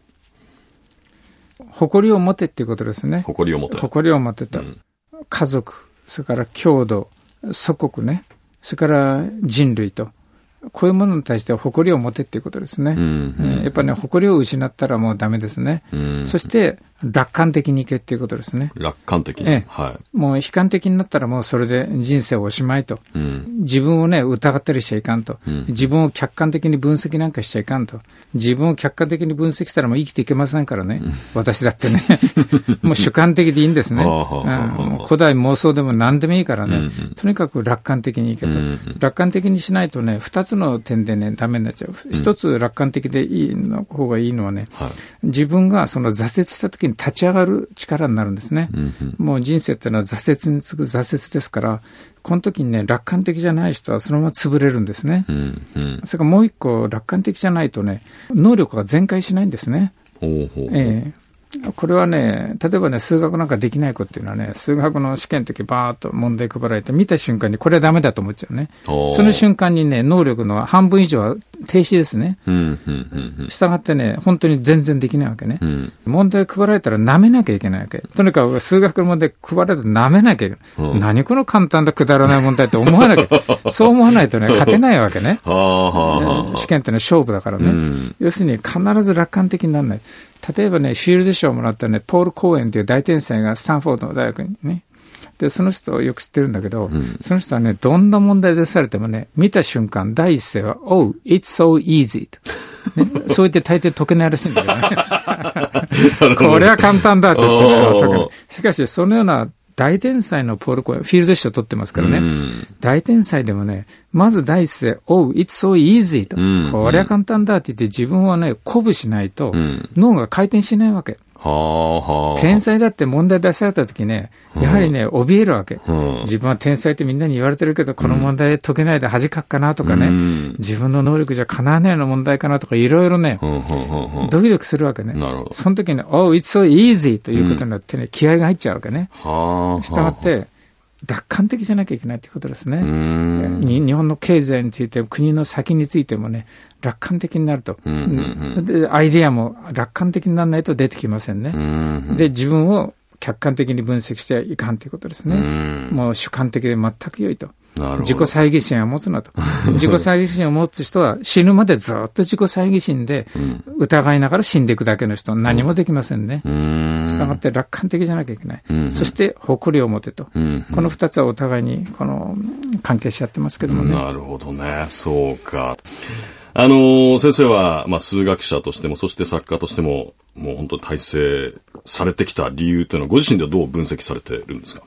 誇りを持てっていうことですね。誇りを持て。誇りを持てと。うん、家族、それから郷土、祖国ね、それから人類と。こういうものに対しては誇りを持てっていうことですね。うんうんうん、やっぱね、誇りを失ったらもうだめですね、うん。そして、楽観的にいけっていうことですね。楽観的に、ええ、はい。もう悲観的になったらもうそれで人生おしまいと。うん、自分をね、疑ったりしちゃいかんと、うん、自分を客観的に分析なんかしちゃいかんと。自分を客観的に分析したらもう生きていけませんからね。うん、私だってね。[laughs] もう主観的でいいんですね。古代妄想でも何でもいいからね。うんうん、とにかく楽観的にいけと、うんうん。楽観的にしないとね、二つの点でね、ダメになっちゃう。一つ楽観的でいいの方がいいのはね、はい、自分がその挫折した時に立ち上がる力になるんですね。うんうん、もう人生っていうのは挫折に次ぐ挫折ですから、この時にね、楽観的じゃない人はそのまま潰れるんですね。うんうん、それからもう一個、楽観的じゃないとね、能力が全開しないんですね。ほうほうほうええこれはね、例えばね、数学なんかできない子っていうのはね、数学の試験の時バーっと問題配られて、見た瞬間にこれはダメだと思っちゃうね。その瞬間にね、能力の半分以上は停止ですね。したがってね、本当に全然できないわけね。うん、問題配られたら舐めなきゃいけないわけ。とにかく数学の問題配られたら舐めなきゃいけない。何この簡単だくだらない問題って思わなきゃ。[laughs] そう思わないとね、勝てないわけね。試験ってのは勝負だからね。要するに必ず楽観的にならない。例えばね、フィールズ賞をもらったね、ポール・コーエンという大天才がスタンフォードの大学にね、で、その人をよく知ってるんだけど、うん、その人はね、どんな問題出されてもね、見た瞬間、第一声は、Oh, it's so easy と。ね、[laughs] そう言って大抵解けないらしいんだけどね。[laughs] これは簡単だて言ってね、しかし、そのような大天才のポール・コエ、フィールド賞取ってますからね、うん、大天才でもね、まず第一声、Oh, it's so easy と、うん、これは簡単だって言って自分はね、鼓舞しないと、脳が回転しないわけ。天才だって問題出された時ね、やはりね、怯えるわけ、自分は天才ってみんなに言われてるけど、この問題解けないで恥かくかなとかね、自分の能力じゃかなわないような問題かなとか、いろいろね、ドキドキするわけね。その時に、Oh, it's so easy! ということになってね、気合が入っちゃうわけね。したがって、楽観的じゃなきゃいけないということですね。日本の経済についても、国の先についてもね、楽観的になると、うんうんうん、でアイディアも楽観的にならないと出てきませんね。ん、で自分を客観的に分析してはいかんということですね。うもう主観的で全く良いと。自己猜疑心を持つなと。[laughs] 自己猜疑心を持つ人は死ぬまでずっと自己猜疑心で疑いながら死んでいくだけの人、何もできませんね。したがって楽観的じゃなきゃいけない。そして誇りを持てと。この二つはお互いにこの関係し合ってますけどもね。なるほどね。そうか。あのー、先生は、まあ、数学者としても、そして作家としても、もう本当に体制されてきた理由というのは、ご自身ではどう分析されてるんですか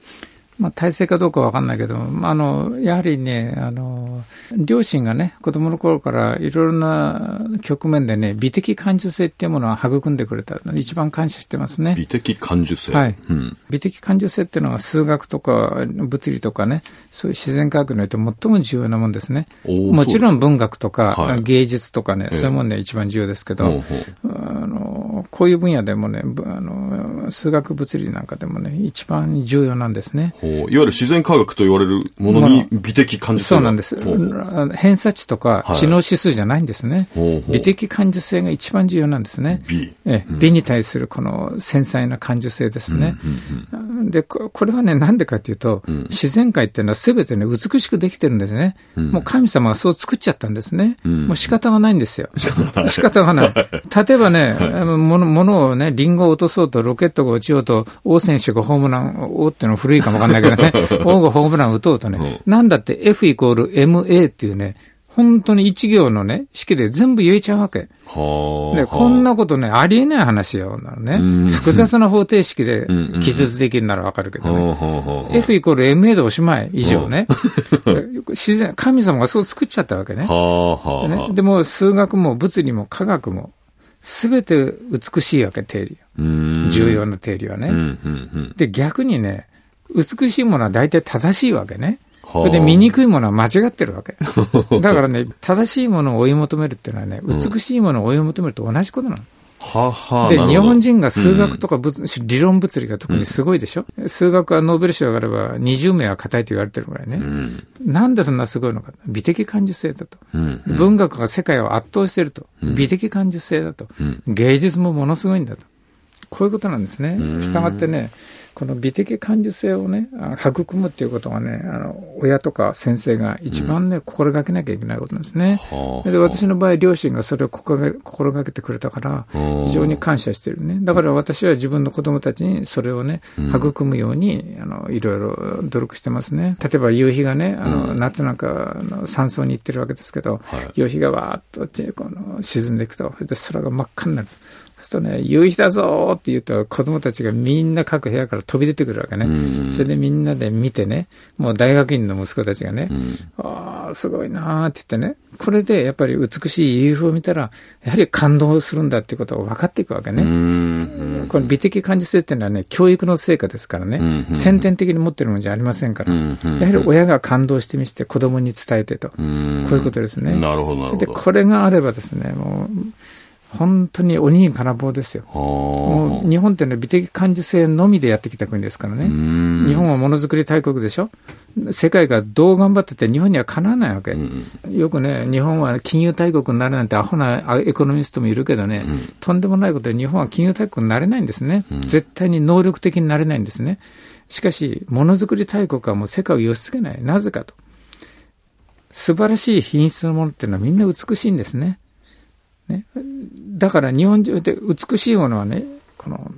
まあ、体制かどうかわかんないけど、まあ、あの、やはりね、あの、両親がね、子供の頃からいろいろな局面でね、美的感受性っていうものを育んでくれた。一番感謝してますね。美的感受性はい、うん、美的感受性っていうのは数学とか物理とかね、そういう自然科学において最も重要なもんですね。もちろん文学とか、芸術とかね、そういうもんね、一番重要ですけど、あの、こういう分野でもね、あの、数学物理なんかでもね、一番重要なんですね。ほいわゆる自然科学と言われるものに美的感受性そうなんです。偏差値とか知能指数じゃないんですね。はい、美的感受性が一番重要なんですね。美、え、美に対するこの繊細な感受性ですね。うんうんうん、でこ、れはね、なんでかというと、うん、自然界っていうのはすべてね、美しくできてるんですね、うん。もう神様はそう作っちゃったんですね。うん、もう仕方がないんですよ。仕方がない。例えばね、はい、ものものをね、リンゴを落とそうと、ロケットが落ちようと、王選手がホームランをっていうの古いかもわかんないけどね、[laughs] ホームラン打とうとね、なんだって F イコール MA っていうね、本当に一行のね、式で全部言えちゃうわけ。で、こんなことね、ありえない話よ、なのね、複雑な方程式で記述できるならわかるけどね。F イコール MA でおしまい以上ね。自然、神様がそう作っちゃったわけね。でねでも数学も物理も科学も、すべて美しいわけ、定理。重要な定理はね。で、逆にね、美しいものは大体正しいわけね。それで醜いものは間違ってるわけ。[laughs] だからね、正しいものを追い求めるっていうのはね、美しいものを追い求めると同じことなの。ははで、日本人が数学とか物、うん、理論物理が特にすごいでしょ、うん、数学はノーベル賞上がれば20名は硬いと言われてるぐらいね、うん、なんでそんなすごいのか。美的感受性だと。うん文学が世界を圧倒してると。美的感受性だと。芸術もものすごいんだと。こういうことなんですね。したがってね、この美的感受性をね、育むっていうことはね、あの親とか先生が一番ね、うん、心がけなきゃいけないことなんですね。で、私の場合、両親がそれを心がけてくれたから、非常に感謝してるね。だから私は自分の子供たちにそれをね、育むように、あのいろいろ努力してますね。例えば夕日がね、あの夏なんかの山荘に行ってるわけですけど、はい、夕日がわーっと沈んでいくと、で空が真っ赤になる。そうね、夕日だぞって言うと、子供たちがみんな各部屋から飛び出てくるわけね。それでみんなで見てね、もう大学院の息子たちがね、ああ、すごいなーって言ってね、これでやっぱり美しい夕日を見たら、やはり感動するんだってことを分かっていくわけね。この美的感受性っていうのはね、教育の成果ですからね、先天的に持ってるもんじゃありませんから、やはり親が感動してみせて子供に伝えてと、こういうことですね。なるほど、なるほど。で、これがあればですね、もう、本当に鬼に金棒ですよ。もう日本ってね、美的感受性のみでやってきた国ですからね。日本はものづくり大国でしょ世界がどう頑張ってて日本にはかなわないわけ。よくね、日本は金融大国になるなんてアホなエコノミストもいるけどね、うん、とんでもないことで日本は金融大国になれないんですね。うん、絶対に能力的になれないんですね。しかし、ものづくり大国はもう世界を寄せ付けない。なぜかと。素晴らしい品質のものっていうのはみんな美しいんですね。ね、だから日本人っ美しいものはね、この、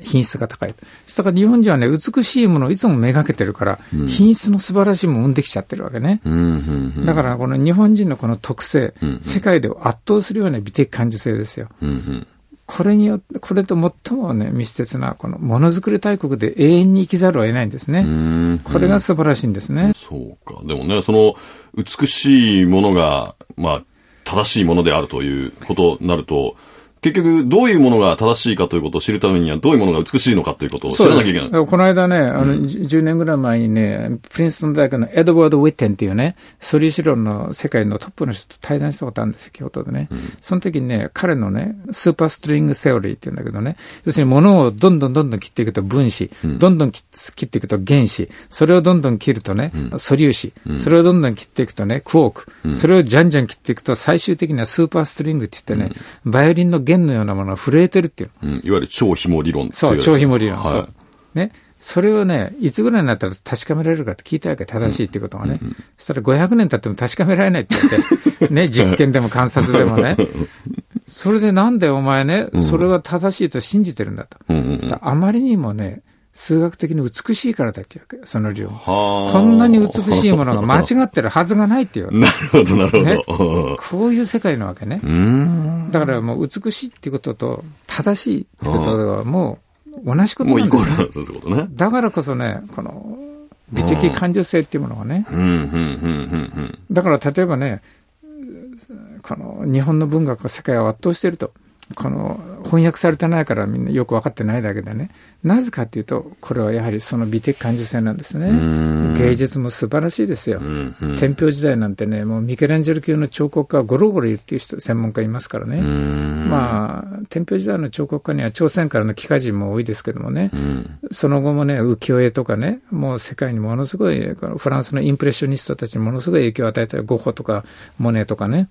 品質が高い。したが日本人はね、美しいものをいつもめがけてるから、うん、品質の素晴らしいものを生んできちゃってるわけね。うんうんうん、だから、この日本人のこの特性、うんうん、世界で圧倒するような美的感受性ですよ。うんうん、これによって、これと最もね、密接な、このものづくり大国で永遠に生きざるを得ないんですね。これが素晴らしいんですね。そうか。でもね、その美しいものが、まあ、正しいものであるということになると、結局、どういうものが正しいかということを知るためには、どういうものが美しいのかということを知らなきゃいけない。この間ね、あの、10年ぐらい前にね、プリンストン大学のエドワード・ウィッテンっていうね、ソリューシロンの世界のトップの人と対談したことあるんですよ、京都でね。うん、その時にね、彼のね、スーパーストリング・セオリーって言うんだけどね、要するに物をどんどんどんどん切っていくと分子、うん、どんどん切っていくと原子、それをどんどん切るとね、うん、素粒子、それをどんどん切っていくとね、クォーク、それをじゃんじゃん切っていくと、最終的にはスーパーストリングって言ってね、バイオリンの原弦のようなものが震えてるっていう。うん、いわゆる超紐理論ってね、そう、超紐理論、はい、そう。ね。それをね、いつぐらいになったら確かめられるかって聞いたわけ、正しいってことがね。うんうん、そしたら500年経っても確かめられないって言って、[laughs] ね、実験でも観察でもね。それでなんでお前ね、それは正しいと信じてるんだと。あまりにもね、数学的に美しいからだっていうわけ、その量。こんなに美しいものが [laughs] 間違ってるはずがないっていうわけ。なるほど、なるほど、ね。こういう世界なわけね。だからもう美しいっていうことと正しいってことはもう同じことなんです、ね、もうイコールなんですことね。だからこそね、この美的感受性っていうものがね。だから例えばね、この日本の文学が世界を圧倒していると。この翻訳されてないからみんなよく分かってないだけでねなぜかというとこれはやはりその美的感受性なんですね芸術も素晴らしいですよ、うんうん、天平時代なんてねもうミケランジェロ級の彫刻家ゴロゴロいるっていう人専門家いますからねまあ天平時代の彫刻家には朝鮮からの帰化人も多いですけどもね、その後もね浮世絵とかねもう世界にものすごいフランスのインプレッショニストたちにものすごい影響を与えたゴッホとかモネとかね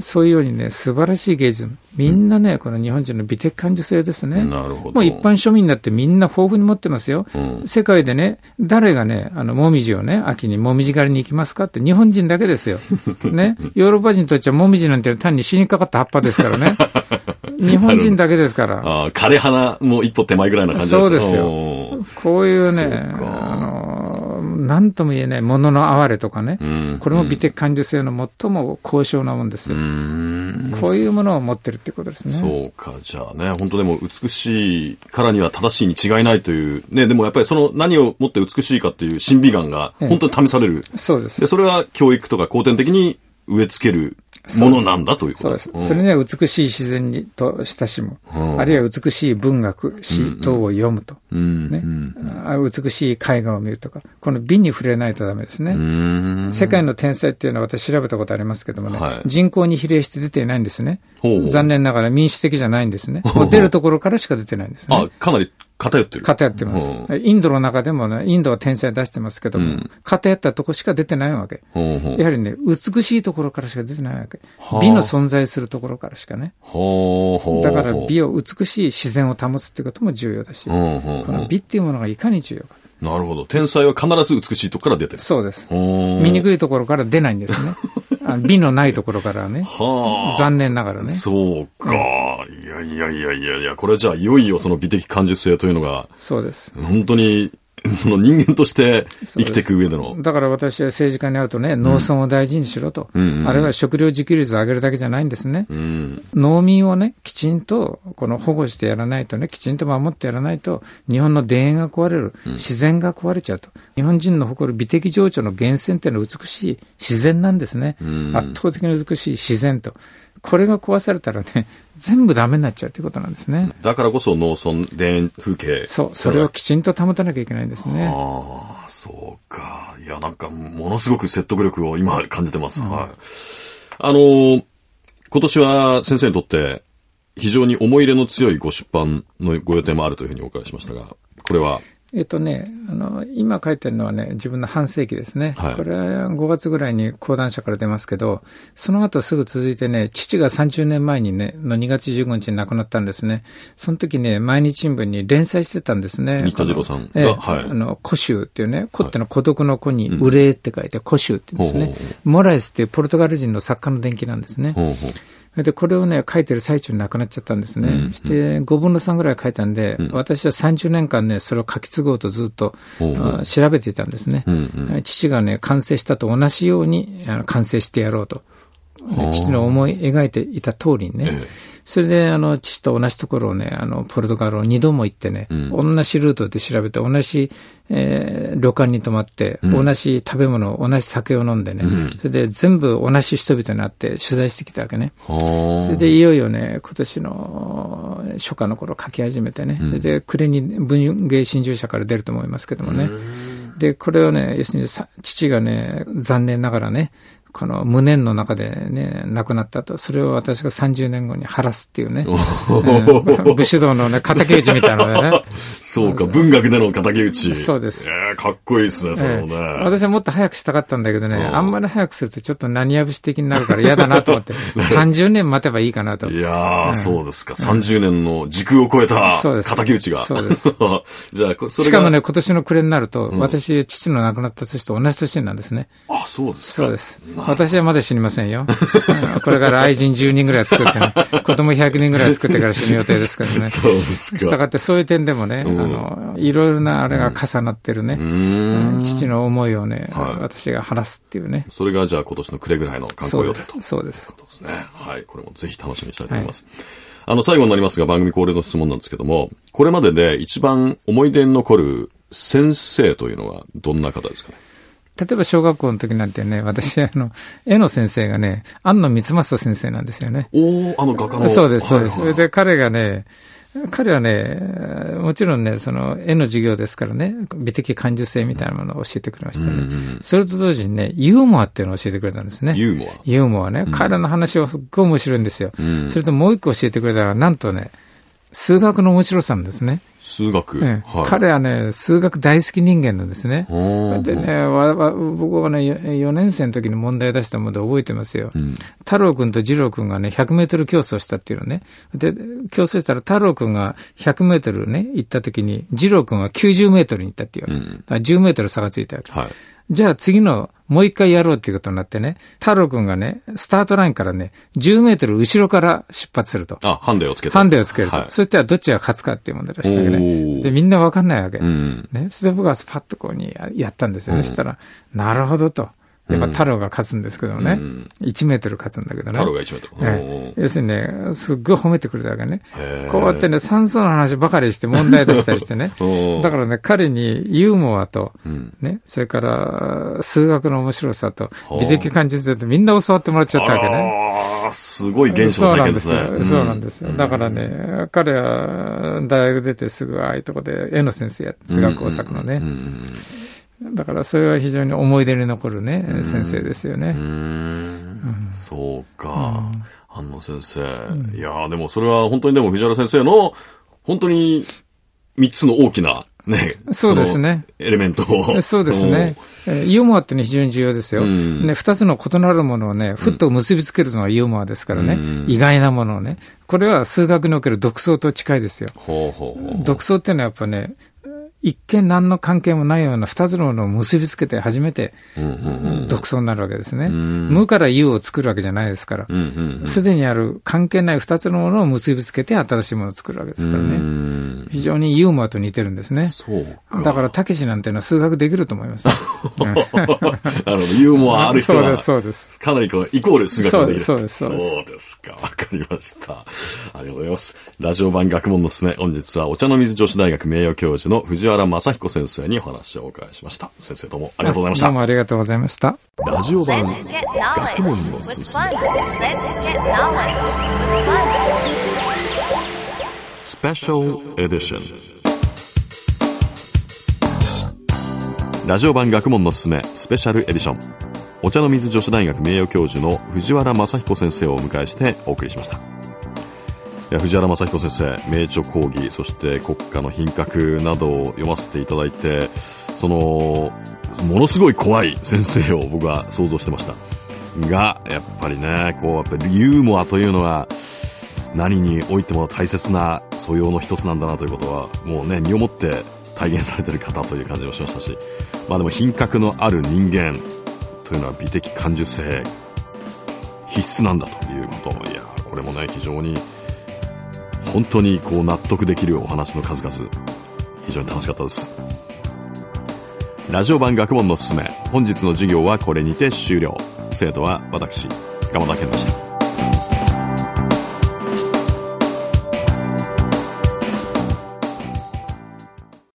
そういうようにね、素晴らしい芸術、みんなね、うん、この日本人の美的感受性ですね、なるほどもう一般庶民になってみんな豊富に持ってますよ、うん、世界でね、誰がね、あのもみじをね、秋にもみじ狩りに行きますかって、日本人だけですよ、[laughs] ね、ヨーロッパ人にとっちはもみじなんて単に死にかかった葉っぱですからね、[laughs] 日本人だけですから。ああ、枯れ花も一歩手前ぐらいな感じですそうですよ、こういうね、う何とも言えないものの哀れとかね、これも美的感受性の最も高尚なもんですよ。こういうものを持ってるってことですね。そうか、じゃあね、本当でも美しいからには正しいに違いないという、ね、でもやっぱりその何をもって美しいかという審美眼が本当に試される。ええ、そうです。で、それは教育とか後天的に植え付けるものなんだということです。そうです。それには美しい自然にと親しむ。あるいは美しい文学、詩等を読むと。ね、美しい絵画を見るとか。この美に触れないとダメですね。世界の天才っていうのは私調べたことありますけどもね、人口に比例して出ていないんですね。残念ながら民主的じゃないんですね。う出るところからしか出てないんですね。あ、かなり偏ってる偏ってます、インドの中でもね、インドは天才出してますけども、うん、偏ったとこしか出てないわけ、やはりね、美しいところからしか出てないわけ。美の存在するところからしかね。だから美を、美しい自然を保つっていうことも重要だし、この美っていうものがいかに重要か。なるほど。天才は必ず美しいところから出てる。そうです。醜いところから出ないんですね。[laughs] あの美のないところからね。はあ。残念ながらね。そうか。いやいやいやいやいや、これじゃあいよいよその美的感受性というのが。そうです。本当に [laughs] その人間として生きていく上でのだから私は政治家になるとね、農村を大事にしろと、うんあるいは食料自給率を上げるだけじゃないんですね、うん、農民をね、きちんとこの保護してやらないとね、きちんと守ってやらないと、日本の田園が壊れる、自然が壊れちゃうと、うん、日本人の誇る美的情緒の源泉っていうのは美しい自然なんですね、うん、圧倒的に美しい自然と。これが壊されたらね、[laughs] 全部ダメになっちゃうということなんですね。だからこそ農村、田園風景。そう、それをきちんと保たなきゃいけないんですね。ああ、そうか。いや、なんか、ものすごく説得力を今感じてます。うん、はい。あのー、今年は先生にとって、非常に思い入れの強いご出版のご予定もあるというふうにお伺いしましたが、これはえっとね、あの、今書いてるのはね、自分の半世紀ですね。はい、これは5月ぐらいに講談社から出ますけど、その後すぐ続いてね、父が30年前にね、の2月15日に亡くなったんですね。その時ね、毎日新聞に連載してたんですね。三田次郎さんええ、はい。あの、古州っていうね、古っての孤独の子に、憂えって書いて、古州って言うんですね。モラエスっていうポルトガル人の作家の伝記なんですね。ほうほうで、これをね、書いてる最中に亡くなっちゃったんですね。うん、して、5分の3ぐらい書いたんで、うん、私は30年間ね、それを書き継ごうとずっと、うん、調べていたんですね、うんうん。父がね、完成したと同じようにあの完成してやろうと。父の思い描いていた通りにね、それで、あの、父と同じところをね、あの、ポルトガルを2度も行ってね、うん、同じルートで調べて、同じ、えー、旅館に泊まって、うん、同じ食べ物、同じ酒を飲んでね、うん、それで全部同じ人々になって取材してきたわけね。それで、いよいよね、今年の初夏の頃書き始めてね、それで、暮れに文芸新潮社から出ると思いますけどもね。で、これをね、要するに父がね、残念ながらね、この無念の中でね、亡くなったと、それを私が30年後に晴らすっていうね、うん、武士道のね、敵討ちみたいなのでね。[laughs] そうか、文学での敵討ち。そうです。えー、かっこいいですね、そのね、えー、私はもっと早くしたかったんだけどね、あんまり早くするとちょっと何やぶし的になるから嫌だなと思って、30 [laughs] 年待てばいいかなと。いやー、そうですか。30年の時空を超えた敵討ちが。そうです。[laughs] じゃあ、それしかもね、今年の暮れになると、私、父の亡くなった年と同じ年なんですね。あ、そうですか。そうです。私はまだ死にませんよ。これから愛人10人ぐらい作って、ね、[laughs] 子供100人ぐらい作ってから死ぬ予定ですけどね。そうですか。したがってそういう点でもね、あの、いろいろなあれが重なってるね、父の思いをね、はい、私が話すっていうね。それがじゃあ今年の暮れぐらいの観光予定と。そうです。そうですね。はい。これもぜひ楽しみにしたいと思います。はいあの、最後になりますが、番組恒例の質問なんですけども、これまでで一番思い出に残る先生というのはどんな方ですかね例えば小学校の時なんてね、私、あの、絵の先生がね、安野光正先生なんですよね。おおあの画家の。そうです、そうです。で、彼がね、彼はね、もちろんね、その、絵の授業ですからね、美的感受性みたいなものを教えてくれましたね。うんうん、それと同時にね、ユーモアっていうのを教えてくれたんですね。ユーモアユーモアね。彼の話はすっごい面白いんですよ。うん、それともう一個教えてくれたのは、なんとね、数学の面白さなんですね。数学、ねはい、彼はね、数学大好き人間なんですね。でねわわ、僕はね4、年生の時に問題出したもので覚えてますよ。うん、太郎君と二郎君がね、100メートル競争したっていうのね。で、競争したら太郎君が100メートルね、行った時に、二郎君は90メートルに行ったっていうわけ。うん、10メートル差がついたわけ。はい、じゃあ次の、もう一回やろうっていうことになってね、太郎くんがね、スタートラインからね、10メートル後ろから出発すると。あ、ハンデをつける。ハンデをつけると。はい、そたらどっちが勝つかっていう問題でしたけどね。で、みんなわかんないわけ。うん、ね。それで僕はスパッとこうにやったんですよ。そしたら、なるほどと。やっぱ太郎が勝つんですけどね、うん、1メートル勝つんだけどね。太郎が1メートル。要するにね、すっごい褒めてくれたわけね。こうやってね、酸素の話ばかりして問題出したりしてね。[laughs] だからね、彼にユーモアと、うん、ね、それから数学の面白さと、美的感じでとみんな教わってもらっちゃったわけね。ああ、すごい現象体験ですね。そうなんですよ。うん、だからね、彼は大学出てすぐああいうとこで絵の先生や、数学工作のね。うんだからそれは非常に思い出に残るね、うん、先生ですよね。うん、そうか、うん、安野先生。いやでもそれは本当にでも藤原先生の、本当に3つの大きな、ね、そうですね。エレメントを。そうですね。ユーモアってね、非常に重要ですよ。ね、二つの異なるものをね、ふっと結びつけるのがユーモアですからね、意外なものをね。これは数学における独創と近いですよ。独創っていうのはやっぱね、一見何の関係もないような二つのものを結びつけて初めて独創になるわけですね。うん、無から有を作るわけじゃないですから、すで、うん、にある関係ない二つのものを結びつけて新しいものを作るわけですからね。非常にユーモアと似てるんですね。そうだから、たけしなんていうのは数学できると思います。なるほど。ユーモアある人は、そうです、そうです。かなりこう、イコール数学ができる。そうです、そうです。そうですか。わかりました。ありがとうございます。ラジオ版学問のすすめ、本日はお茶の水女子大学名誉教授の藤藤原正彦先生にお話をお伺いしました。先生どうもありがとうございました。どうもありがとうございました。ラジオ版学問のすすめ。スペシャルエディション。ラジオ版学問のすすめスペシャルエディションお茶の水女子大学名誉教授の藤原正彦先生をお迎えしてお送りしました。藤原正彦先生、名著講義、そして国家の品格などを読ませていただいて、その、ものすごい怖い先生を僕は想像してました。が、やっぱりね、こう、やっぱりユーモアというのは、何においても大切な素養の一つなんだなということは、もうね、身をもって体現されてる方という感じもしましたし、まあでも品格のある人間というのは美的感受性、必須なんだということいや、これもね、非常に、本当にこう納得できるお話の数々非常に楽しかったですラジオ版学問のすすめ本日の授業はこれにて終了生徒は私鎌田健でした